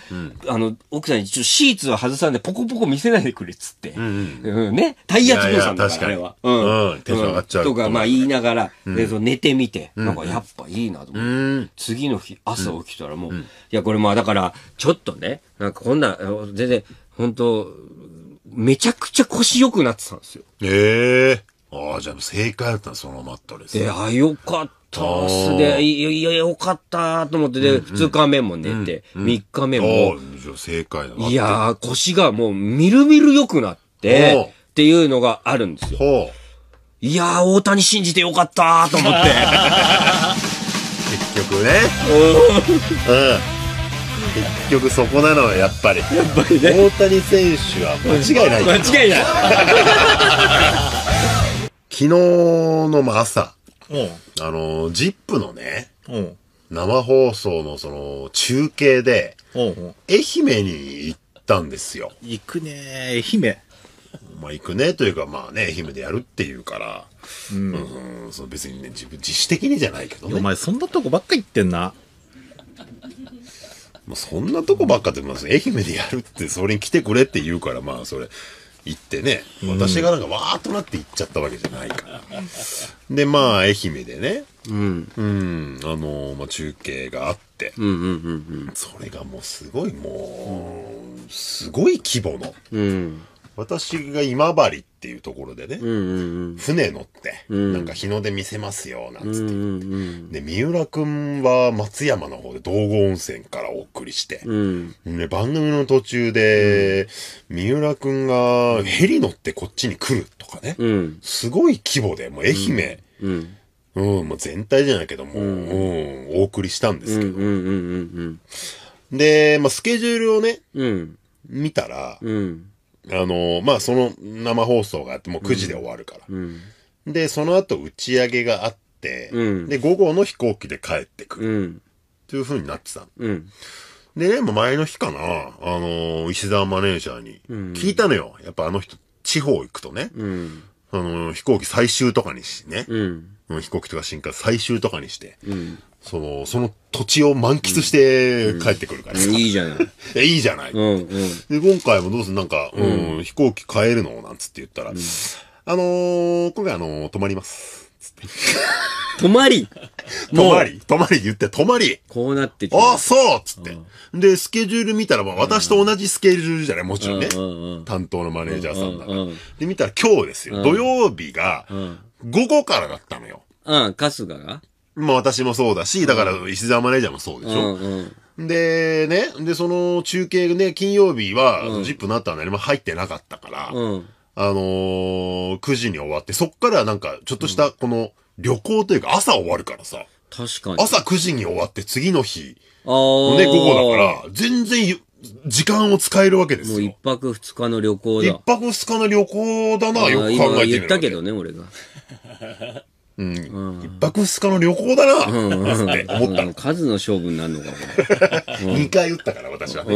あの、奥さんにちょっとシーツを外さんでポコポコ見せないでくれっつって。うんね。体圧分散だから、あれは。うん。テンション上がっちゃう。とか、まあ言いながら、でそ寝てみて、なんかやっぱいいなと思って。次の日、朝起きたらもう、いや、これまあだから、ちょっとね、なんかこんな、全然、本当めちゃくちゃ腰良くなってたんですよ。ええああ、じゃあ正解だったそのマットレス。いや、よかったっすね。いや、いや、よかったと思って、で、2日目も寝て、3日目も、あ、あ正解だな。いや腰がもう、みるみる良くなって、っていうのがあるんですよ。ほう。いやー、大谷信じてよかったと思って。(laughs) 結局ね。うん。結局そこなのはやっぱりやっぱりね大谷選手は間違いない間違いない (laughs) 昨日の朝、あの、ZIP のね、生放送のその中継で、愛媛に行ったんですよ。行くね愛媛。まあ行くねというかまあね、愛媛でやるっていうから、うん、うん、その別にね、自分自主的にじゃないけどね。お前そんなとこばっか行ってんな。まあ、そんなとこばっかで、まあ、愛媛でやるって、それに来てくれって言うから、まあ、それ、行ってね、私がなんかわーっとなって行っちゃったわけじゃないから。うん、で、まあ、愛媛でね、うん、うん、あのー、まあ、中継があって、うんうんうんうん、それがもうすごい、もう、すごい規模の、うん私が今治っていうところでね、うんうんうん、船乗って、なんか日の出見せますよ、なんつって言って、うんうんうん、で、三浦くんは松山の方で道後温泉からお送りして、うん、で番組の途中で、三浦くんがヘリ乗ってこっちに来るとかね、すごい規模で、もう愛媛、うん、もう全体じゃないけども、うん、うん、お送りしたんですけど。で、まあ、スケジュールをね、うん、見たら、うん、あのー、まあ、その生放送があって、もう9時で終わるから。うんで、その後打ち上げがあって、で、午後の飛行機で帰ってくる。というふうになってたで、うんでね、も前の日かな、あのー、石沢マネージャーに聞いたのよ。やっぱあの人、地方行くとね、うん、あのー、飛行機最終とかにしね、うん、飛行機とか新幹線最終とかにして、うん、その、その土地を満喫して帰ってくるからさ、いいじゃない。(laughs) え、いいじゃない。うん、で、今回もどうするなんか、うん、飛行機変えるのなんつって言ったら、あのー、今回あのー、泊まります。つって。泊まり (laughs) 泊まり泊まり言って、泊まりこうなってああ、そうつって。で、スケジュール見たら、まあ、私と同じスケジュールじゃないもちろんね。担当のマネージャーさんだから。で、見たら今日ですよ。土曜日が、午後からだったのよ。うん、春日がまあ私もそうだし、だから石沢マネージャーもそうでしょ。うんうん、で、ね、で、その中継ね、金曜日は、うん、ジップなったら何も入ってなかったから、うん、あのー、9時に終わって、そっからなんか、ちょっとした、この、旅行というか朝終わるからさ。確かに。朝9時に終わって次の日。ああ。ね、午後だから、全然、時間を使えるわけですよ。もう一泊二日の旅行だ。一泊二日の旅行だな、よく考えてみる。言ったけどね、俺が。(laughs) うん。一泊二日の旅行だな、うん、って思ったの。数の勝負になるのか、二回打ったから、私はね。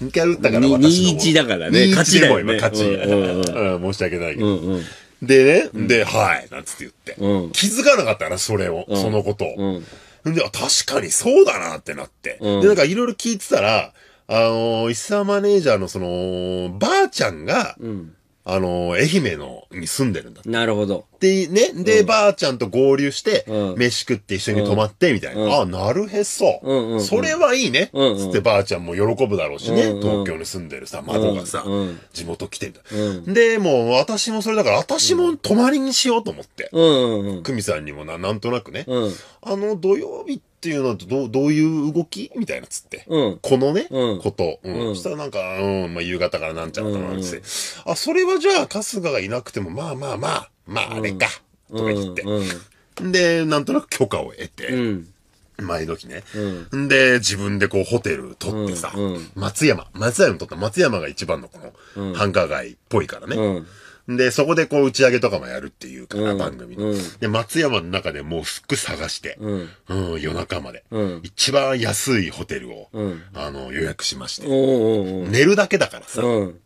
二回打ったから、私は。2-1だからね。勝ちだよ、勝ち。申し訳ないけど。でね、で、はい、なんつって言って。うん、気づかなかったな、それを、そのことを。で、確かにそうだなってなって。で、なんかいろいろ聞いてたら、あのー、石沢マネージャーのその、ばあちゃんが、うんあの、愛媛の、に住んでるんだって。なるほど。で、ね、で、うんばあちゃんと合流して、うん飯食って一緒に泊まって、みたいな。うんあ、なるへそ、うんうんうんそれはいいね。うんうんつってばあちゃんも喜ぶだろうしね。うんうん東京に住んでるさ、孫がさ、うん地元来てんだ。うん。で、もう私もそれだから、私も泊まりにしようと思って。うんうんうん。久美さんにもな、なんとなくね。うん。あの、土曜日っていうのはどどういう動きみたいなっつって。うん、このね、うん、こと。うん。うん、そしたらなんか、うん、まあ、夕方からなんちゃらかなって、うんうん。あ、それはじゃあ、春日がいなくても、まあまあまあ、まあ、あれか。とか言って。で、なんとなく許可を得て。前時ね。うん、で、自分でこうホテル取ってさ、うん松山、松山撮取った松山が一番のこの繁華街っぽいからね。うんで、そこでこう打ち上げとかもやるっていうから、うん番組の、うんで、松山の中でもうすっごい探して、うん。うん、夜中まで、うん一番安いホテルを、うんあの、予約しまして、おうおうおう。寝るだけだからさ、うん。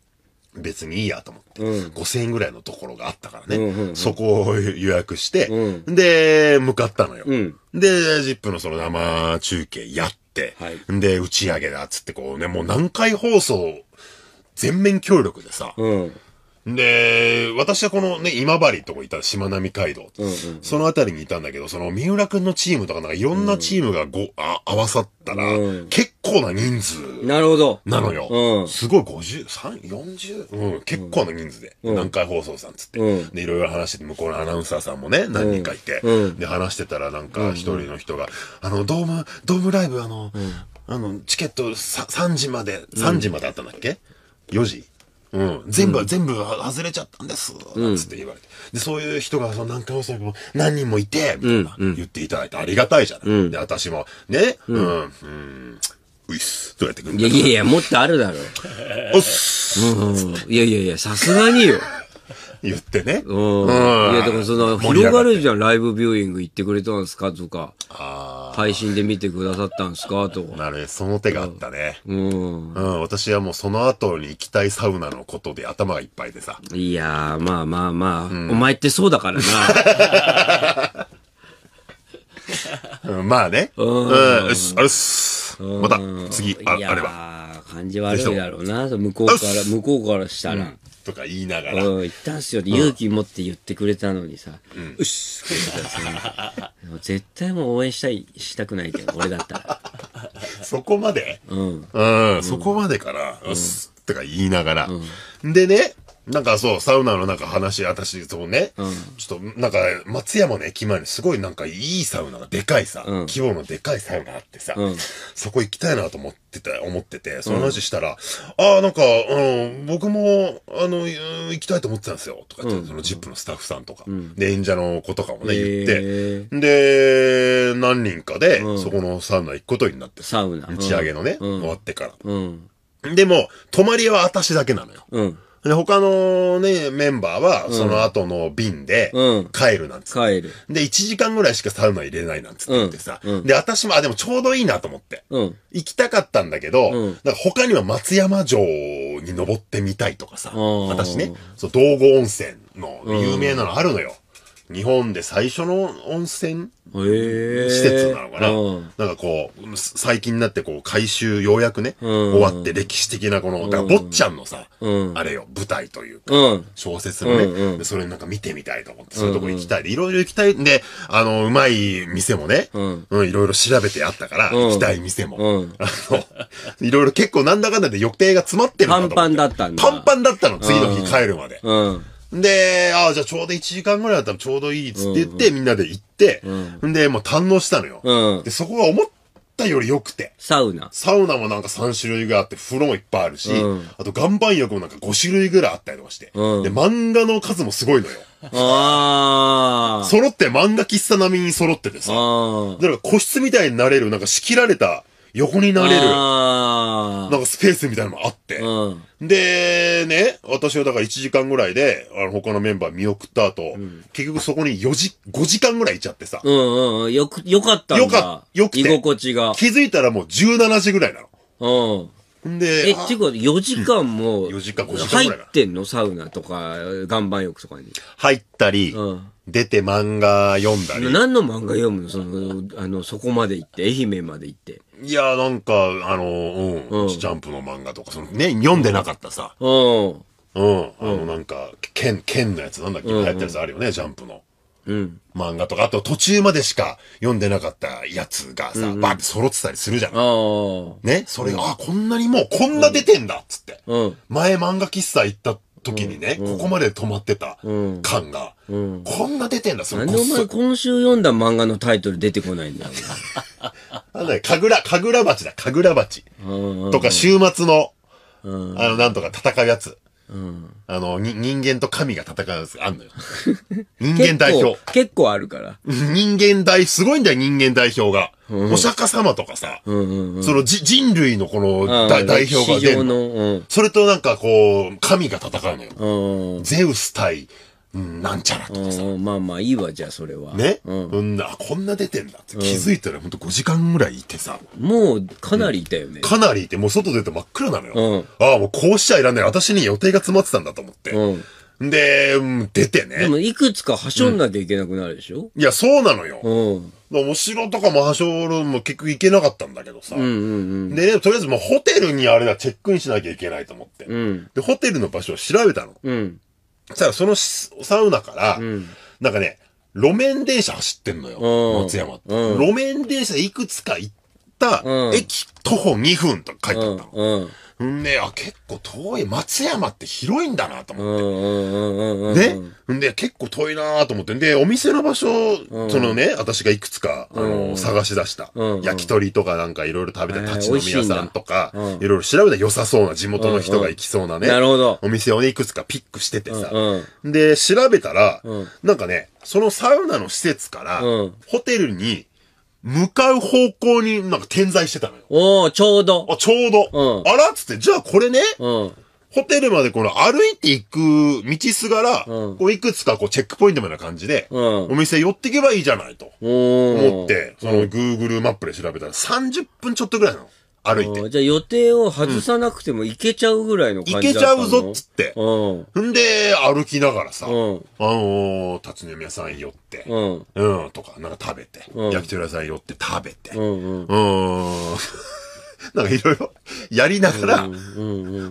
別にいいやと思って、うん5000円ぐらいのところがあったからね、うんうんうんそこを予約して、うん、で、向かったのよ。うん。で、ジップのその生中継やって、はいで、打ち上げだっつってこうね、もう何回放送、全面協力でさ、うん。で、私はこのね、今治とこいたしまなみ海道、うんうん、その辺りにいたんだけど、その三浦くんのチームとかなんかいろんなチームがご、あ合わさったら、うん、結構な人数。なるほど。なのよ。うん、すごい50、3、40? うん、結構な人数で。うん、南海放送さんつって、で、いろいろ話してて、向こうのアナウンサーさんもね、何人かいて、で、話してたらなんか一人の人が、あの、ドーム、ドームライブあの、あの、チケット3時まで、3時まであったんだっけ ?4 時うん、全部、うん、全部外れちゃったんです、なんつって言われて。で、そういう人がその何回もそう何人もいて、みたいな言っていただいてありがたいじゃない。うん、で、私も、ね、うん、うん、ういっす。どうやってくんだいやいやいや、もっとあるだろ (laughs) う。おっす、うん、いやいやいや、さすがによ。言ってね。うん。いや、だからその、広がるじゃん、ライブビューイング行ってくれたんですかとか。ああ。配信で見てくださったんですかと。なるその手があったね。うん。うん、私はもうその後に行きたいサウナのことで頭がいっぱいでさ。いやー、まあまあまあ、うん、お前ってそうだからな。うん、まあね。うん。よし、あれっす。また、次、ああれば。感じ悪いだろうな、向こうから、向こうからしたら。とか言いながら。うん、言ったんすよって勇気持って言ってくれたのにさ、うっし、って言ったらさ、も絶対もう応援したい、したくないけど、俺だったら。(laughs) そこまでうん。うん、そこまでから、うっすとか言いながら。でね、なんかそう、サウナのなんか話、私、そうね、うん、ちょっと、なんか、松山の駅前にすごいなんかいいサウナがでかいさ、うん、規模のでかいサウナあってさ、うん、そこ行きたいなと思ってた、思ってて、その話したら、うん、ああ、なんか、うん、僕も、あの、行きたいと思ってたんですよ、とかって、そのジップのスタッフさんとか、で、演者の子とかもね、言って、で、何人かで、そこのサウナ行くことになって、サウナ。打ち上げのね、終わってから。でも、泊まりは私だけなのよ。で、他のね、メンバーは、その後の便で、帰るなんつって、うん、帰る。で、1時間ぐらいしかサウナ入れないなんつって言ってさ、うん、で、私も、あ、でもちょうどいいなと思って、うん、行きたかったんだけど、うん、だ他には松山城に登ってみたいとかさ、私ね、そう、道後温泉の有名なのあるのよ。日本で最初の温泉施設なのかな、えーうん、なんかこう、最近になってこう、改修ようやくね、うん、終わって歴史的なこの、だから坊ちゃんのさ、うん、あれよ、舞台というか、小説のね、うんうん、それなんか見てみたいと思って、そういうとこ行きたい。いろいろ行きたいんで、あの、うまい店もね、うん、いろいろ調べてあったから、行きたい店も。あの、(laughs) いろいろ結構なんだかんだで予定が詰まってるんだと思って。パンパンだったんだ。パンパンだったの、次の日帰るまで。うんで、ああ、じゃあちょうど1時間ぐらいだったらちょうどいいっつって言って、うんうん、みんなで行って、うん、で、もう堪能したのよ。うん、で、そこが思ったより良くて。サウナ。サウナもなんか3種類ぐらいあって、風呂もいっぱいあるし、うん、あと岩盤浴もなんか5種類ぐらいあったりとかして、うん、で、漫画の数もすごいのよ。ああ。揃って漫画喫茶並みに揃っててさ。だから個室みたいになれる、なんか仕切られた横になれる、なんかスペースみたいなのもあって。うん、で、ね、私はだから1時間ぐらいで、あの、他のメンバー見送った後、うん、結局そこに4時、5時間ぐらいいちゃってさ。うんうんうん。よく、よかったんだ。よか、よくて。居心地が。気づいたらもう17時ぐらいなの。うん。で、え、っていうか、4時間も、4時間、5時間入ってんのサウナとか、岩盤浴とかに。入ったり、うん、出て漫画読んだり。何の漫画読むのその、あの、そこまで行って、愛媛まで行って。いや、なんか、あの、うん、うん、ジャンプの漫画とか、そのね、読んでなかったさ。うん。うん。あの、なんか、剣、剣のやつ、なんだっけ、流行ったやつあるよね、ジャンプの。うん、漫画とか、あと途中までしか読んでなかったやつがさ、うんうん、バーって揃ってたりするじゃん。ねそれが、うん、あ、こんなにもうこんな出てんだっつって。うん、前漫画喫茶行った時にね、ここまで止まってた感が、こんな出てんだ、そのなんでお前今週読んだ漫画のタイトル出てこないんだよ。(laughs) なんだよ、かぐら、かぐら鉢だ、かぐら鉢。とか、週末の、あの、なんとか戦うやつ。うん、あの、人間と神が戦うやつあんのよ。(laughs) 人間代表。結構あるから。(laughs) 人間代、すごいんだよ、人間代表が。お釈迦様とかさ、そのじ人類のこの代表が出るそれとなんかこう、神が戦うのよ。ゼウス対、なんちゃらとかさ。まあまあいいわ、じゃあそれは。ね、うん、うあ、こんな出てんだって気づいたらほんと5時間ぐらいいてさ。もうかなりいたよね。かなりいて、もう外出て真っ暗なのよ。ああ、もうこうしちゃいらんない。私に予定が詰まってたんだと思って。んで、出てね。でも、いくつかはしょんなきゃいけなくなるでしょ、うん、いや、そうなのよ。うん。お城とかもはしょるも結局行けなかったんだけどさ。うんうんうん、で、ね、とりあえずもうホテルにあれだ、チェックインしなきゃいけないと思って。うん、で、ホテルの場所を調べたの。そしたらそのサウナから、うん、なんかね、路面電車走ってんのよ、松山って。路面電車いくつか行った、駅徒歩2分とか書いてあったの。んで、あ、結構遠い。松山って広いんだなと思って。ね。んで、結構遠いなと思って。で、お店の場所、そのね、私がいくつか、あの、探し出した。焼き鳥とかなんかいろいろ食べた立ち飲み屋さんとか、いろいろ調べた良さそうな地元の人が行きそうなね。なるほど。お店をね、いくつかピックしててさ。で、調べたら、なんかね、そのサウナの施設から、ホテルに、向かう方向になんか点在してたのよ。おー、ちょうど。あ、ちょうど。うんあらっつって、じゃあこれね、うん。ホテルまでこの歩いていく道すがら、うんこういくつかこうチェックポイントみたいな感じで、うん。お店寄ってけばいいじゃないとおー。思って、その Google マップで調べたら30分ちょっとぐらいなの。歩いて。じゃあ予定を外さなくても行けちゃうぐらいの感じだったの、行けちゃうぞっつって。うん。んで、歩きながらさ、うん、あの立ち飲み屋さん寄って、うん。うん、とか、なんか食べて、うん、焼き鳥屋さん寄って食べて、うんうん。うん (laughs) なんかいろいろやりながら、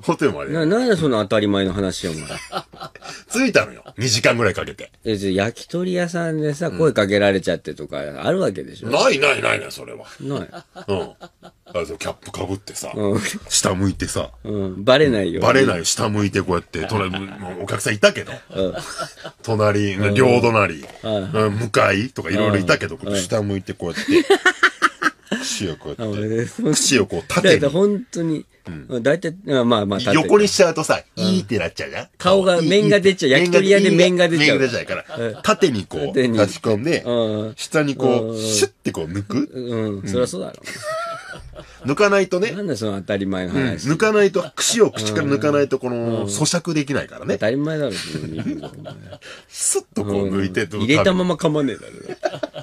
ホテルまで。な、なんでその当たり前の話よ、お前。着いたのよ。2時間ぐらいかけて。え、じゃ焼き鳥屋さんでさ、声かけられちゃってとか、あるわけでしょ、うないないないない、それは。ない。うん。あキャップかぶってさ、下向いてさ、うん、バレないよ、バレない、下向いてこうやって、隣、お客さんいたけど、うん、隣、両隣、うん、向かいとかいろいろいたけど、下向いてこうやって。口をこうやって。口をこう縦に。本当に。大体、まあまあまあ。横にしちゃうとさ、いいってなっちゃうじゃん。顔が、面が出ちゃう。焼き鳥屋で面が出ちゃう。面が出ちゃうから。縦にこう、立ち込んで、下にこう、シュッてこう抜く。うん、そりゃそうだろ。抜かないとね。なんでその当たり前の話。抜かないと、串を口から抜かないと、この、咀嚼できないからね。当たり前だろ、(laughs) スッとこう抜いて、入れたまま噛まねえだろ。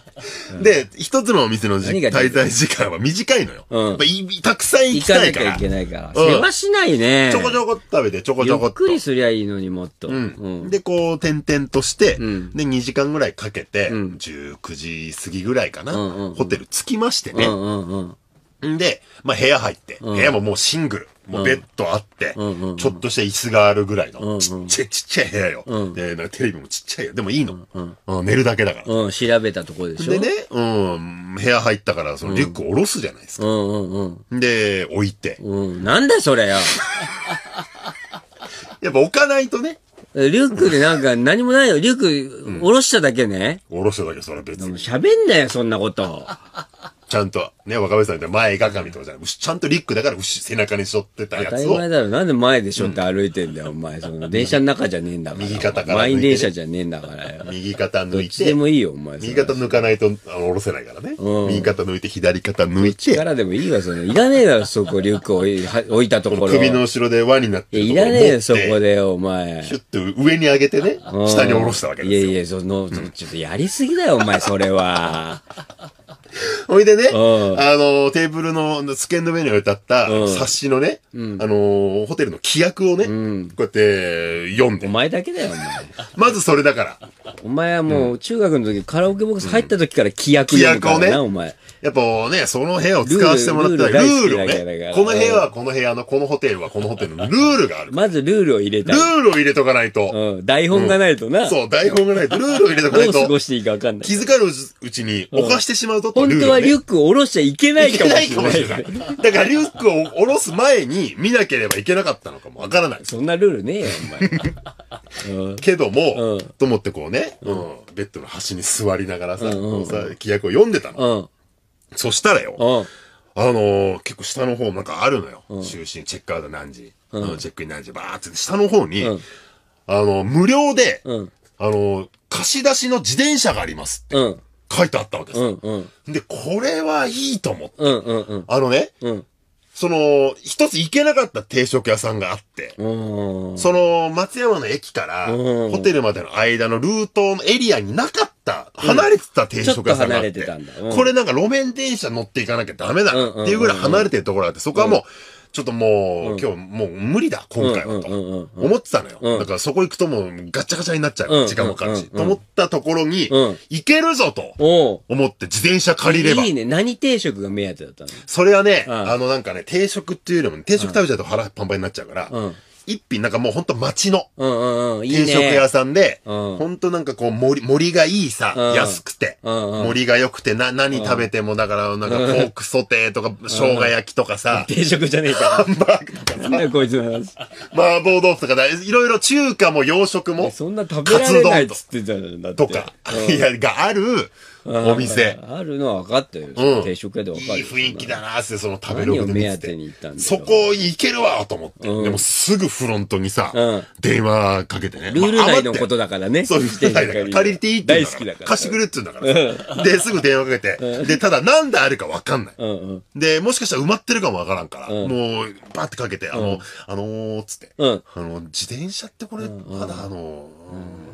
で、一つのお店の滞在時間は短いのよ。うん。たくさん行きたいから。行かなきゃいけないから。世話しないね。ちょこちょこ食べて、ちょこちょこっと。ゆっくりすりゃいいのにもっと。うん。で、こう、点々として、で、2時間ぐらいかけて、19時過ぎぐらいかな。ホテル着きましてね。うんうんうん。んで、まあ部屋入って、うん、部屋ももうシングル。もうベッドあって、うんうん、ちょっとした椅子があるぐらいの、ちっちゃいちっちゃい部屋よ。で、テレビもちっちゃいよ。でもいいの。寝るだけだから。うん、調べたとこでしょ。でね、うん、部屋入ったから、そのリュック下ろすじゃないですか。で、置いて。うん。なんだそれよ。(laughs) やっぱ置かないとね。リュックでなんか何もないよ。リュック、下ろしただけね。下ろしただけ、それ別に。喋んなよ、そんなこと。ちゃんと、ね、若林さんった前がかみとかじゃない。ちゃんとリックだから背中に背負ってたやつを。当たり前だろ。なんで前でしょって歩いてんだよ、お前。その電車の中じゃねえんだから。右肩から。満員電車じゃねえんだからよ。右肩抜いて。どっちでもいいよ、お前。右肩抜かないと、あの、下ろせないからね。右肩抜いて、左肩抜いて。からでもいいわ、その。いらねえだろ、そこ、リュックを置いたところ。首の後ろで輪になっていらねえよ、そこでお前。ヒュッと上に上げてね、下に下ろしたわけですよ。いやいや、その、ちょっとやりすぎだよ、お前、それは。ほ (laughs) いでね、あの、テーブルの付けの上に置いてあった冊子のね、あの、ホテルの規約をね、こうやって読んで。お前だけだよ、(laughs) まずそれだから。お前はもう、中学の時カラオケボックス入った時から規約をね。規約をね。お前。やっぱね、その部屋を使わせてもらったらルールをね、この部屋はこの部屋の、このホテルはこのホテルのルールがある。まずルールを入れたい。ルールを入れとかないと。うん、台本がないとな。そう、台本がないと、ルールを入れとかないと。どう過ごしていいかわかんない。気づかるうちに犯してしまうと、本当はリュックを下ろしちゃいけないかもしれない。いけないかもしれない。だからリュックを下ろす前に見なければいけなかったのかもわからない。そんなルールねえよ、お前。(laughs) けども、と思ってこうね、うん、ベッドの端に座りながらさ、こうさ、規約を読んでたの。うん。そしたらよ、あの結構下の方なんかあるのよ。就寝、チェックアウト何時、チェックイン何時、バーって下の方に、あの無料で、あの貸し出しの自転車がありますって。書いてあったわけです、で、これはいいと思って。あのね、その、一つ行けなかった定食屋さんがあって、その、松山の駅からホテルまでの間のルートのエリアになかった、離れてた定食屋さんがあって、これなんか路面電車乗っていかなきゃダメだっていうぐらい離れてるところがあって、そこはもう、ちょっともう、うん今日もう無理だ、今回はと。思ってたのよ。うんだからそこ行くともうガチャガチャになっちゃう。時間もかかるし。と思ったところに、うん行けるぞと思って自転車借りれば。いいね。何定食が目当てだったのそれはね、うんあのなんかね、定食っていうよりもね、定食食べちゃうと腹パンパンになっちゃうから、一品なんかもうほんと街の、うんうんうん。定食屋さんで、うん、ほんとなんかこう森、森がいいさ、うん、安くて、うん森が良くて、な、何食べても、だから、なんか、ポークソテーとか、生姜焼きとかさ、(laughs) 定食じゃねえか。ハンバーグとかさ。なんだこいつの話。麻婆豆腐とかだ、いろいろ中華も洋食も、そんな食べ物とか、いや、がある、お店。あるのは分かってよ。うん、定食屋で分かる。いい雰囲気だなって、その食べログで見てて。に行ったんだそこ行けるわと思って。でもすぐフロントにさ、電話かけてね。ルール内のことだからね。そう、ルーだから。借りていいって言う大好きだから。貸してくれって言うんだから。で、すぐ電話かけて。で、ただなんであるか分かんない。で、もしかしたら埋まってるかも分からんから、もう、バーってかけて、あの、あのー、つって。あの、自転車ってこれ、まだあのー、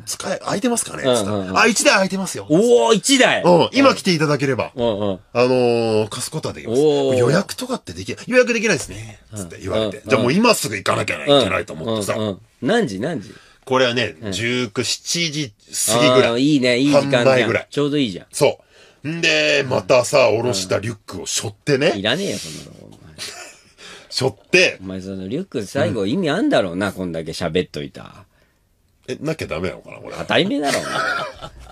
使え、空いてますかねつったら、あ、1台空いてますよ。おお一台うん、今来ていただければ、うんうん。あのー貸すことはできます。お予約とかってできない。予約できないですね。つって言われて。じゃあもう今すぐ行かなきゃいけないと思ってさ。うん何時何時これはね、19、7時過ぎぐらい。い。いね、いい時間じぐらい。ちょうどいいじゃん。そう。んで、またさ、おろしたリュックを背負ってね。いらねえよ、そんなの。(laughs) 背負ってお、前そのリュック最後意味あんだろうな、こんだけ喋っといた。え、なきゃダメなのかな、これ。当たり前だろうな。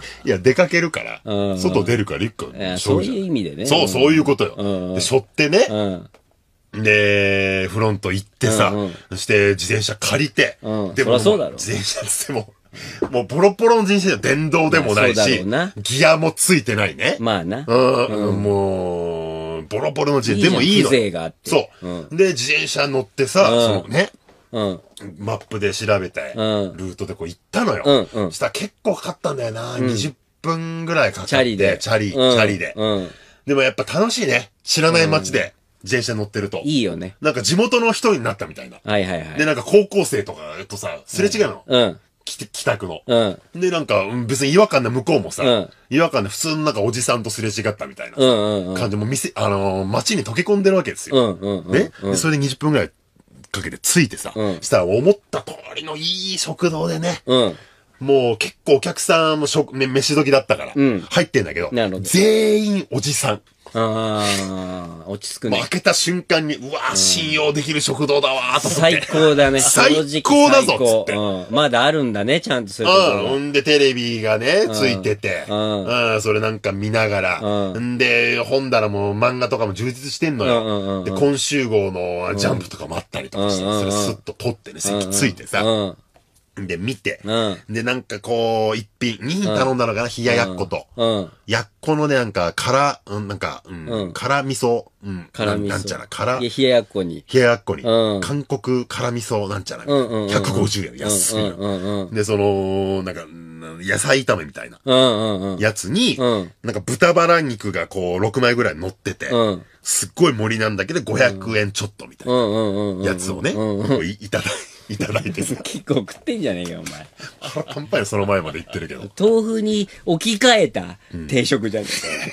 (laughs) いや、出かけるから、うん外出るからリックそういう意味でねそう、そういうことよ。うんで、しょってね、うん。で、フロント行ってさ、うんうんそして自転車借りて、うん自転車っても、もうボロボロの人生電動でもないまあし、ギアもついてないね。まあな。うん、もう、ボロボロの自転車、でもいいの。風情があってそう、で、自転車乗ってさ、うんそのね、マップで調べて、ルートでこう行ったのよ。うんうん、したら結構かかったんだよな、う20分ぐらいかかって。チャリで。チャリ、チャリで。でもやっぱ楽しいね。知らない街で。自転車乗ってると。いいよね。なんか地元の人になったみたいな。はいはいはい。で、なんか高校生とかとさ、すれ違うの。うん。帰宅の。うん。で、なんか、別に違和感な向こうもさ、うん、違和感で普通のなんかおじさんとすれ違ったみたいな感じ、うんうん感じも店、あの街に溶け込んでるわけですよ。うんうんうん、ね、それで20分ぐらいかけてついてさ、うん、したら思った通りのいい食堂でね、うん、もう結構お客さんも食、飯時だったから、入ってんだけど、全員おじさん。ああ、落ち着くね。負けた瞬間に、うわ信用できる食堂だわと思って。最高だね。最高だぞつって、まだあるんだね、ちゃんとすううん。ほんでテレビがね、ついてて。うん。それなんか見ながら。うん。んで、本棚も漫画とかも充実してんのよ。うんうんで、今週号のジャンプとかもあったりとかして、それスッと取ってね、席ついてさ。うん。で見て、で、なんかこう、一品、二品頼んだのかな、冷ややっこと。うん。やっこのね、なんか、辛、うん、なんか、うん、辛味噌、うん、辛味噌。なんちゃら、辛。冷ややっこに。冷ややっこに。うん。韓国辛味噌、なんちゃら、うん150円、安い、うんで、その、なんか、野菜炒めみたいな、やつに、うんうん、なんか豚バラ肉がこう、6枚ぐらい乗ってて、うん、すっごい森なんだけど、500円ちょっとみたいな、やつをね、いただいて、いただいてさ結構食ってんじゃねえかよお前腹パンパンその前まで言ってるけど豆腐に置き換えた定食じゃね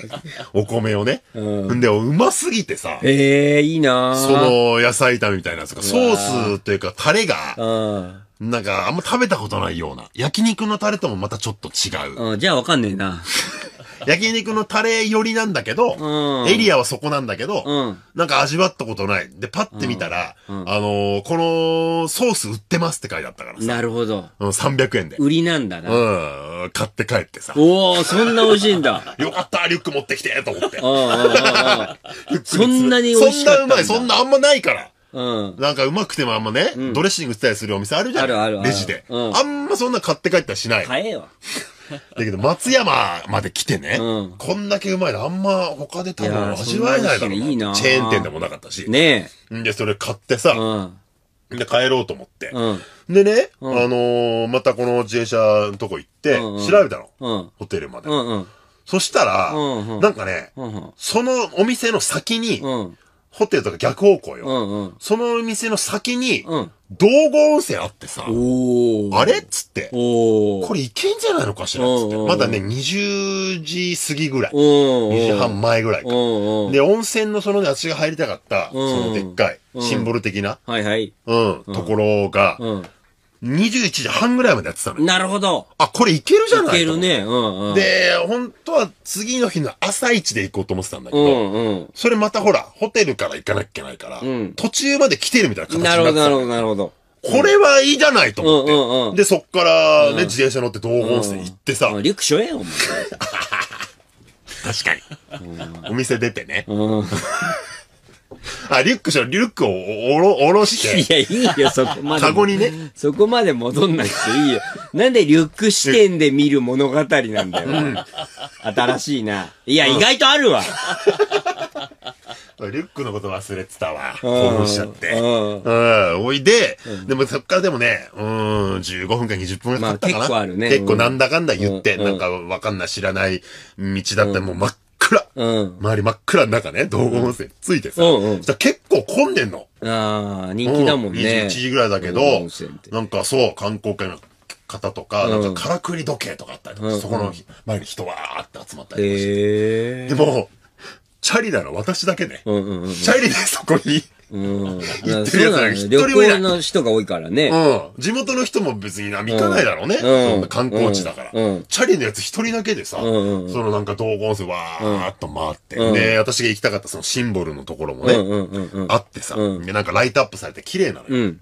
えか、お米をね、うん、でうますぎてさええー、いいなその野菜炒めみたいなやつがソースというかタレが、うんなんか、あんま食べたことないような。焼肉のタレともまたちょっと違う。うん、じゃあわかんねえな。焼肉のタレ寄りなんだけど、うん、エリアはそこなんだけど、うん、なんか味わったことない。で、パッて見たら、うん、あのー、このソース売ってますって書いてあったからさ。なるほど。うん、300円で。売りなんだな。うん、買って帰ってさ。おおそんな美味しいんだ。(laughs) よかった、リュック持ってきて、と思って。そんなに美味しい。そんなうまい、そんなあんまないから。うん、なんかうまくてもあんまね、うん、ドレッシングしたりするお店あるじゃん。あるあるレジで、うん。あんまそんな買って帰ったりしない。買えよ。だけど、松山まで来てね、うん、こんだけうまいのあんま他で多分味わえないだろうな。チェーン店でもなかったし。ねえ。で、それ買ってさ、うん、で、帰ろうと思って。うん、でね、あのー、またこの自転車のとこ行って、うんうん、調べたの、ホテルまで。うんうん、そしたら、うんうん、なんかね、うんうん、そのお店の先に、ホテルとか逆方向よ。うんうん。そのお店の先に、道後温泉あってさ、あれっつって、これいけんじゃないのかしらっつって。まだね、20時過ぎぐらい。2時半前ぐらいかで、温泉のそのね、私が入りたかった、そのでっかい、シンボル的な、うん、ところが、うん。21時半ぐらいまでやってたのよ。なるほど。あ、これいけるじゃないいけるね。うんうん。で、本当は次の日の朝一で行こうと思ってたんだけうど、んうん。それまたほら、ホテルから行かなきゃいけないから、ん途中まで来てるみたいな形になってるほど、なるほど、なるほど。これはいいじゃないと思って。うんうんうんで、そっからね、自転車乗って道本線行ってさ、リュックしょえよ、(laughs) 確かに。お店出てね。うん。あ、リュックしょ、リュックをおろ、おろして。いや、いいよ、そこまで。カゴにね。そこまで戻んなくていいよ。なんでリュック視点で見る物語なんだよ。新しいな。いや、意外とあるわ。(laughs) リュックのこと忘れてたわ。興奮しちゃって。うんうん。おいで、でもそっからでもね、うん、15分か20分かかったかな。まあ結構あるね結構なんだかんだ言って、うんなんかわかんない知らない道だった、もう真っ真っ暗。うん。周り真っ暗の中ね、道後温泉ついてさ。うんうん。じゃ結構混んでんの。ああ、人気だもんね。21時ぐらいだけど、なんかそう、観光客の方とか、なんかからくり時計とかあったりとか、そこの前に人わーって集まったりとかして。でも、チャリなら私だけね。うううんんん、チャリでそこにうん。行ってるやつなんか一人もいない。の人が多いからね。うん。地元の人も別に波行かないだろうね。うん。観光地だから。うん。チャリのやつ一人だけでさ、そのなんか道後温泉わーっと回って。で、私が行きたかったそのシンボルのところもね、あってさ、で、なんかライトアップされて綺麗なのよ。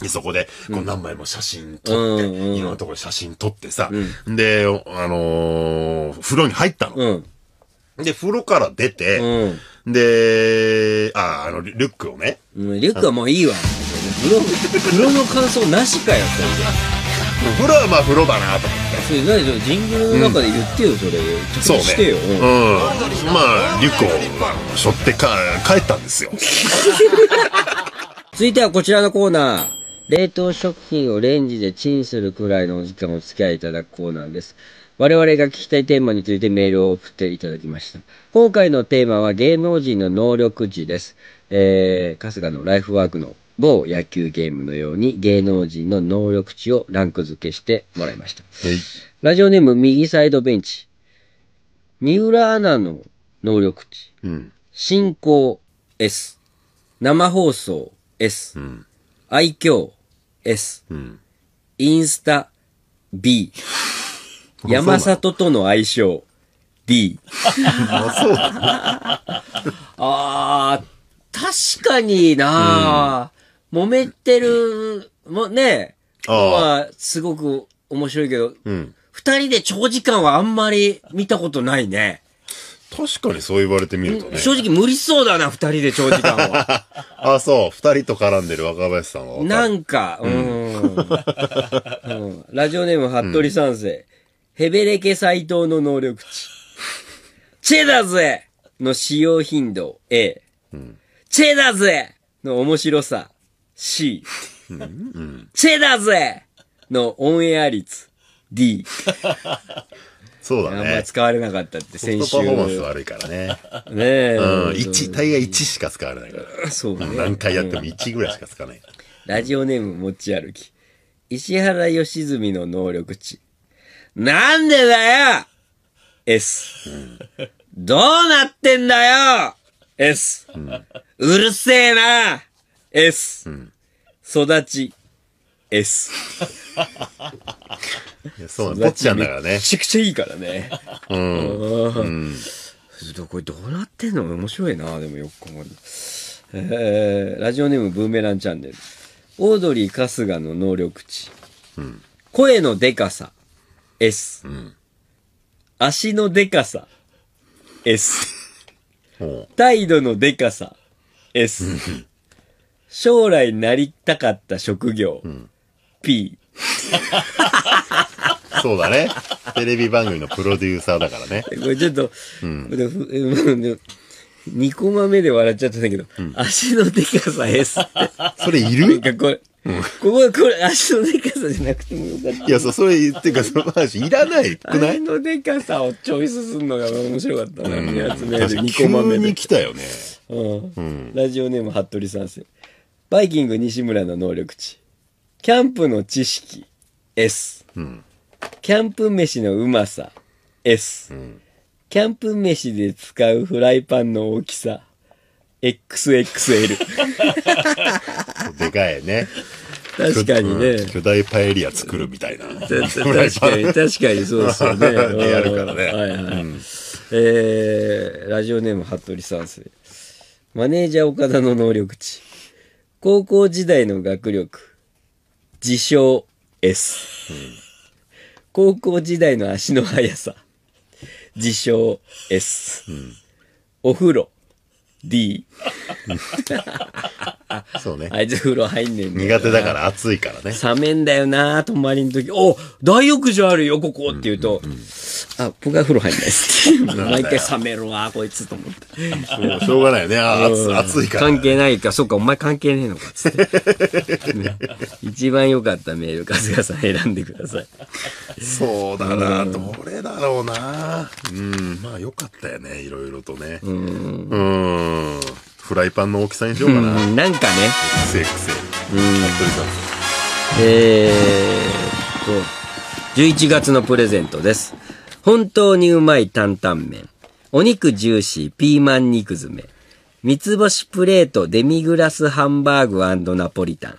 で、そこで、こう何枚も写真撮って、いろんなところ写真撮ってさ、で、あの風呂に入ったの。で、風呂から出て、で、あ、あの、リュックをね。うん、リュックはもういいわ。風呂、風呂の感想なしかよ、それで。風呂はまあ風呂だなと思って。それ何それ、ジングルの中で言ってよ、それ。そうね。してよ。うん。まあ、リュックを背負ってか、帰ったんですよ。続いてはこちらのコーナー。冷凍食品をレンジでチンするくらいのお時間お付き合いいただくコーナーです。我々が聞きたいテーマについてメールを送っていただきました。今回のテーマは芸能人の能力値です。えー、春日のライフワークの某野球ゲームのように芸能人の能力値をランク付けしてもらいました。ラジオネーム右サイドベンチ。三浦アナの能力値。うん、進行 S。生放送 S。うん、愛嬌 S、うん。インスタ B。山里との相性 D (laughs) あそうだあ確かにな、うん、揉めてるもねはすごく面白いけど、うん、人で長時間はあんまり見たことないね確かにそう言われてみるとね。正直無理そうだな、二人で長時間は。(laughs) あ、そう。二人と絡んでる若林さんは。なんか、うん、(laughs) うんラジオネーム、服部三世。うんヘベレケ斎藤の能力値。チェだぜの使用頻度 A。うん、チェだぜの面白さ C。うんうん、チェだぜのオンエア率 D。そうだね。あんま使われなかったって先週。コトパフォーマンス悪いからね。ねえ。うん、1、イヤ1しか使われないから。そうね。何回やっても1ぐらいしか使わない。ラジオネーム持ち歩き。石原良純の能力値。なんでだよ !S、どうなってんだよ !S、うるせえな !S、育ち S。そう、坊ちゃんだからね。めちゃくちゃいいからね。うん。うん、これどうなってんの面白いな、でもよく考ええー、ラジオネームブーメランチャンネル。オードリー・春日の能力値。うん、声のでかさ。S。うん。足のでかさ。S。態度のでかさ。S。将来なりたかった職業。P。そうだね。テレビ番組のプロデューサーだからね。これちょっと、うんでも2コマ目で笑っちゃったんだけど、足のでかさ S それいるなんかこれ、(laughs) こここ、これ、足のでかさじゃなくてもよかった。いや、そそれ、っていうか、その話、いらない。足のでかさをチョイスするのが面白かったな、二発目で、2個豆で。急に来たよね。うん。ラジオネーム、服部三世。バイキング西村の能力値。キャンプの知識、S。うん。キャンプ飯のうまさ、S。うん。キャンプ飯で使うフライパンの大きさ、XXL。でかいね。確かにね。巨大パエリア作るみたいな。確かに、確かにそうですよね。や (laughs) るからね。はいはい。うん、えー、ラジオネーム、服部三すマネージャー岡田の能力値。高校時代の学力。自称 S。うん、高校時代の足の速さ。自称 S。うん、お風呂。D。そうね。あいつ風呂入んねん苦手だから暑いからね。冷めんだよな泊まりの時、お大浴場あるよ、ここって言うと、あ、僕は風呂入んないっす。(laughs) 毎回冷めるわ、こいつと思って。しょうがないよね。暑いから、関係ないか、そっか、お前関係ねえのか、つって。(laughs) 一番良かったメール、春日さん選んでください。そうだな、どれだろうなうん、まあ良かったよね、いろいろとね。うん。うんうんフライパンの大きさにしようかな、うん、なんかね癖癖うんえー、と11月のプレゼントです本当にうまい担々麺お肉ジューシーピーマン肉詰め三つ星プレートデミグラスハンバーグナポリタン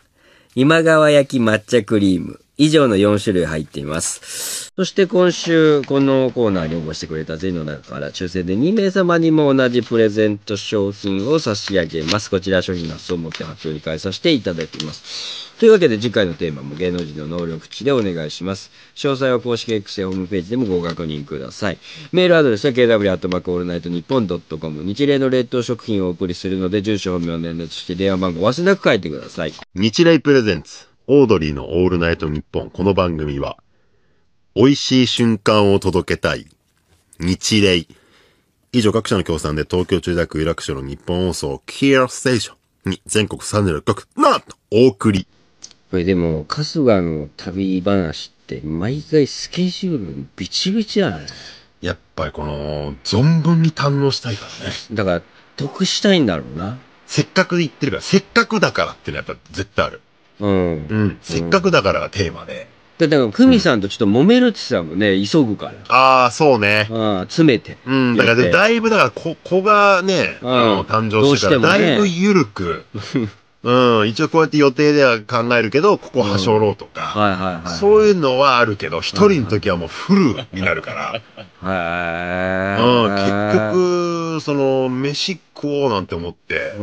今川焼き抹茶クリーム以上の4種類入っています。そして今週、このコーナーに応募してくれた全員の中から抽選で2名様にも同じプレゼント商品を差し上げます。こちら商品の発送をもって発表に変えさせていただきます。というわけで次回のテーマも芸能人の能力値でお願いします。詳細は公式 X やホームページでもご確認ください。メールアドレスは kw.allnightnippon.com 日例の冷凍食品をお送りするので住所、本名、年齢、そして電話番号忘れなく書いてください。日例プレゼンツ。オードリーのオールナイトニッポン。この番組は、美味しい瞬間を届けたい。日礼。以上各社の協賛で東京中大区有楽町の日本放送、キアステーションに全国36局、なんとお送り。これでも、春日の旅話って毎回スケジュールビチビチやねやっぱりこの、存分に堪能したいからね。だから、得したいんだろうな。せっかく行ってるから、せっかくだからっていうのはやっぱ絶対ある。うん。うん。せっかくだからテーマで。だから、久美さんとちょっと揉めるってさ、もね、急ぐから。ああ、そうね。うん、詰めて。うん、だから、だいぶ、だから子、がね、あの、誕生してから、だいぶ緩く、(laughs) うん、一応こうやって予定では考えるけど、ここはしょろうとか、はいはいはいそういうのはあるけど、一人の時はもうフルになるから、うん、結局、その、飯食おうなんて思って、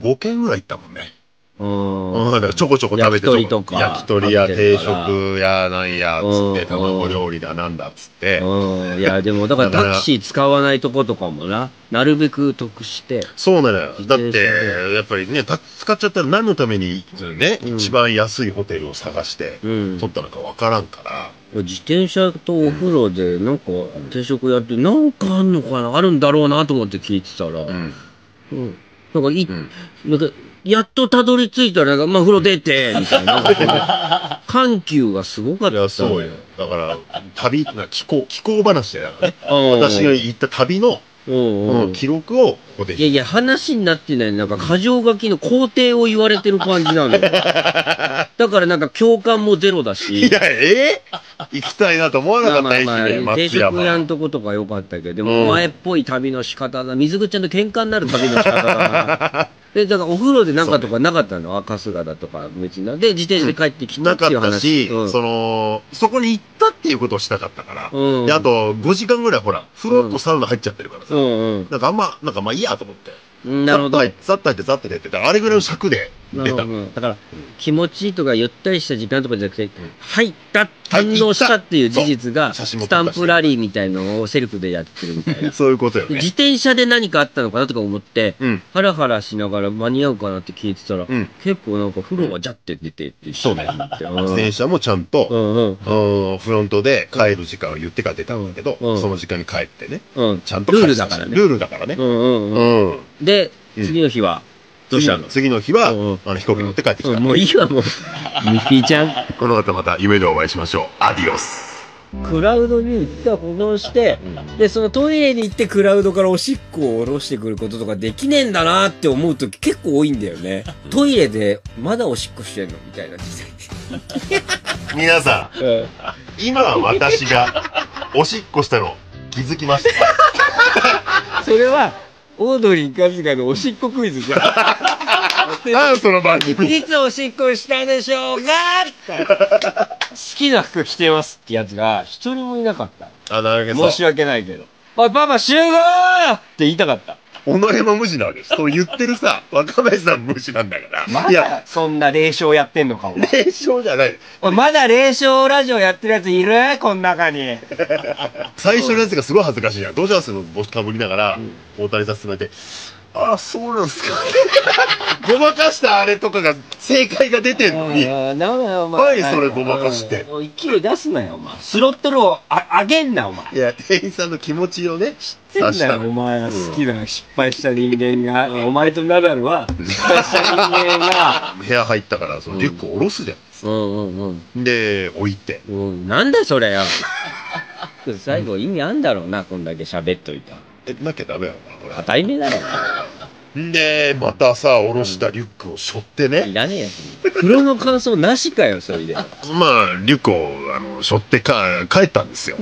5軒ぐらい行ったもんね。うん、だちょこちょこ食べて焼き鳥焼き鳥や定食やなんやつって、卵料理だなんだっつって、うんいやでもだからタクシー使わないとことかもななるべく得してそうなのよだってやっぱりね使っちゃったら何のためにね、一番安いホテルを探して取ったのか分からんから、自転車とお風呂でなんか定食やってなんかあるのかなあるんだろうなと思って聞いてたら、うんなんかい、うん、なんかやっとたどり着いたら、まあ、風呂出て、(laughs) みたいな。緩急がすごかった。いや、そうよ。だから、旅、気候、気候話だよね。私が行った旅の、うん、記録をここで。いやいや、話になってない。なんか、過剰書きの工程を言われてる感じなのよ。(laughs) だからなんか、共感もゼロだし。いや、えー行きたいなと思わなかった愛媛、まあまあ、定食屋のとことか良かったけどでもお前っぽい旅の仕方だ水口ちゃんと喧嘩になる旅の仕方だな (laughs) でだからお風呂で何かとかなかったの春日だとか事なで自転車で帰ってきたっていう話、なかったし、うん、そのそこに行ったっていうことをしたかったから、うん、であと5時間ぐらいほら風呂とサウナ入っちゃってるからさ、うんうん、なんかあんまなんかまあいいやと思って。なるほど。ざっと入って、ざっとって、だからあれぐらいの尺で出た。だから、気持ちいいとか、ゆったりした時間とかじゃなくて、入った、反応したっていう事実が、スタンプラリーみたいのをセルフでやってるみたいな。そういうことよ、ね、自転車で何かあったのかなとか思って、ハラハラしながら間に合うかなって聞いてたら、結構なんか風呂がジャって出てってそうね。自転車もちゃんと、フロントで帰る時間を言ってから出たんだけど、その時間に帰ってね、ちゃんとルールだからね。ルールだからね。でで、次の日は、どうしたの次の日は、あの飛行機乗って帰ってきた。もういいわ、もう。(laughs) ミッキーちゃん。この後また夢でお会いしましょう。アディオス。クラウドに行って保存して、で、そのトイレに行ってクラウドからおしっこを下ろしてくることとかできねえんだなって思うとき結構多いんだよね。トイレでまだおしっこしてんのみたいな時代 (laughs) 皆さん、うん、今私がおしっこしたの気づきました。(laughs) それはオードリー春日のおしっこクイズじゃん。何 (laughs) その番組。いつおしっこしたでしょうか好きな服着てますってやつが一人もいなかった。あ、なるほど。申し訳ないけど。おい、パパ集合って言いたかった。己も無視なわけ。です。そう言ってるさ、若林さん無視なんだから。まいや、そんな霊障やってんのか、お前。霊障じゃない。まだ霊障ラジオやってるやついるこん中に。最初のやつがすごい恥ずかしいやゃん。ドジャースの帽子かぶりながら、大谷さん進めて、あそうなんですかごまかしたあれとかが正解が出てんのにはいそれごまかしてもう一気い出すなよお前スロットルをあ上げんなお前いや店員さんの気持ちをね知ってんだよお前が好きな失敗した人間が、お前とナダルは失敗した人間が (laughs) 部屋入ったからそのリュック下ろすじゃんうんうんうん、で置いて、うん、なんだそれよ (laughs) 最後意味あんだろうな、こんだけ喋っといたってなきゃダメやのこれ当たり前だろ。で、またさ、下ろしたリュックを背負ってねいらねえやつ。風呂の感想なしかよ、それで。まあ、リュックを、あの、背負ってか、帰ったんですよ。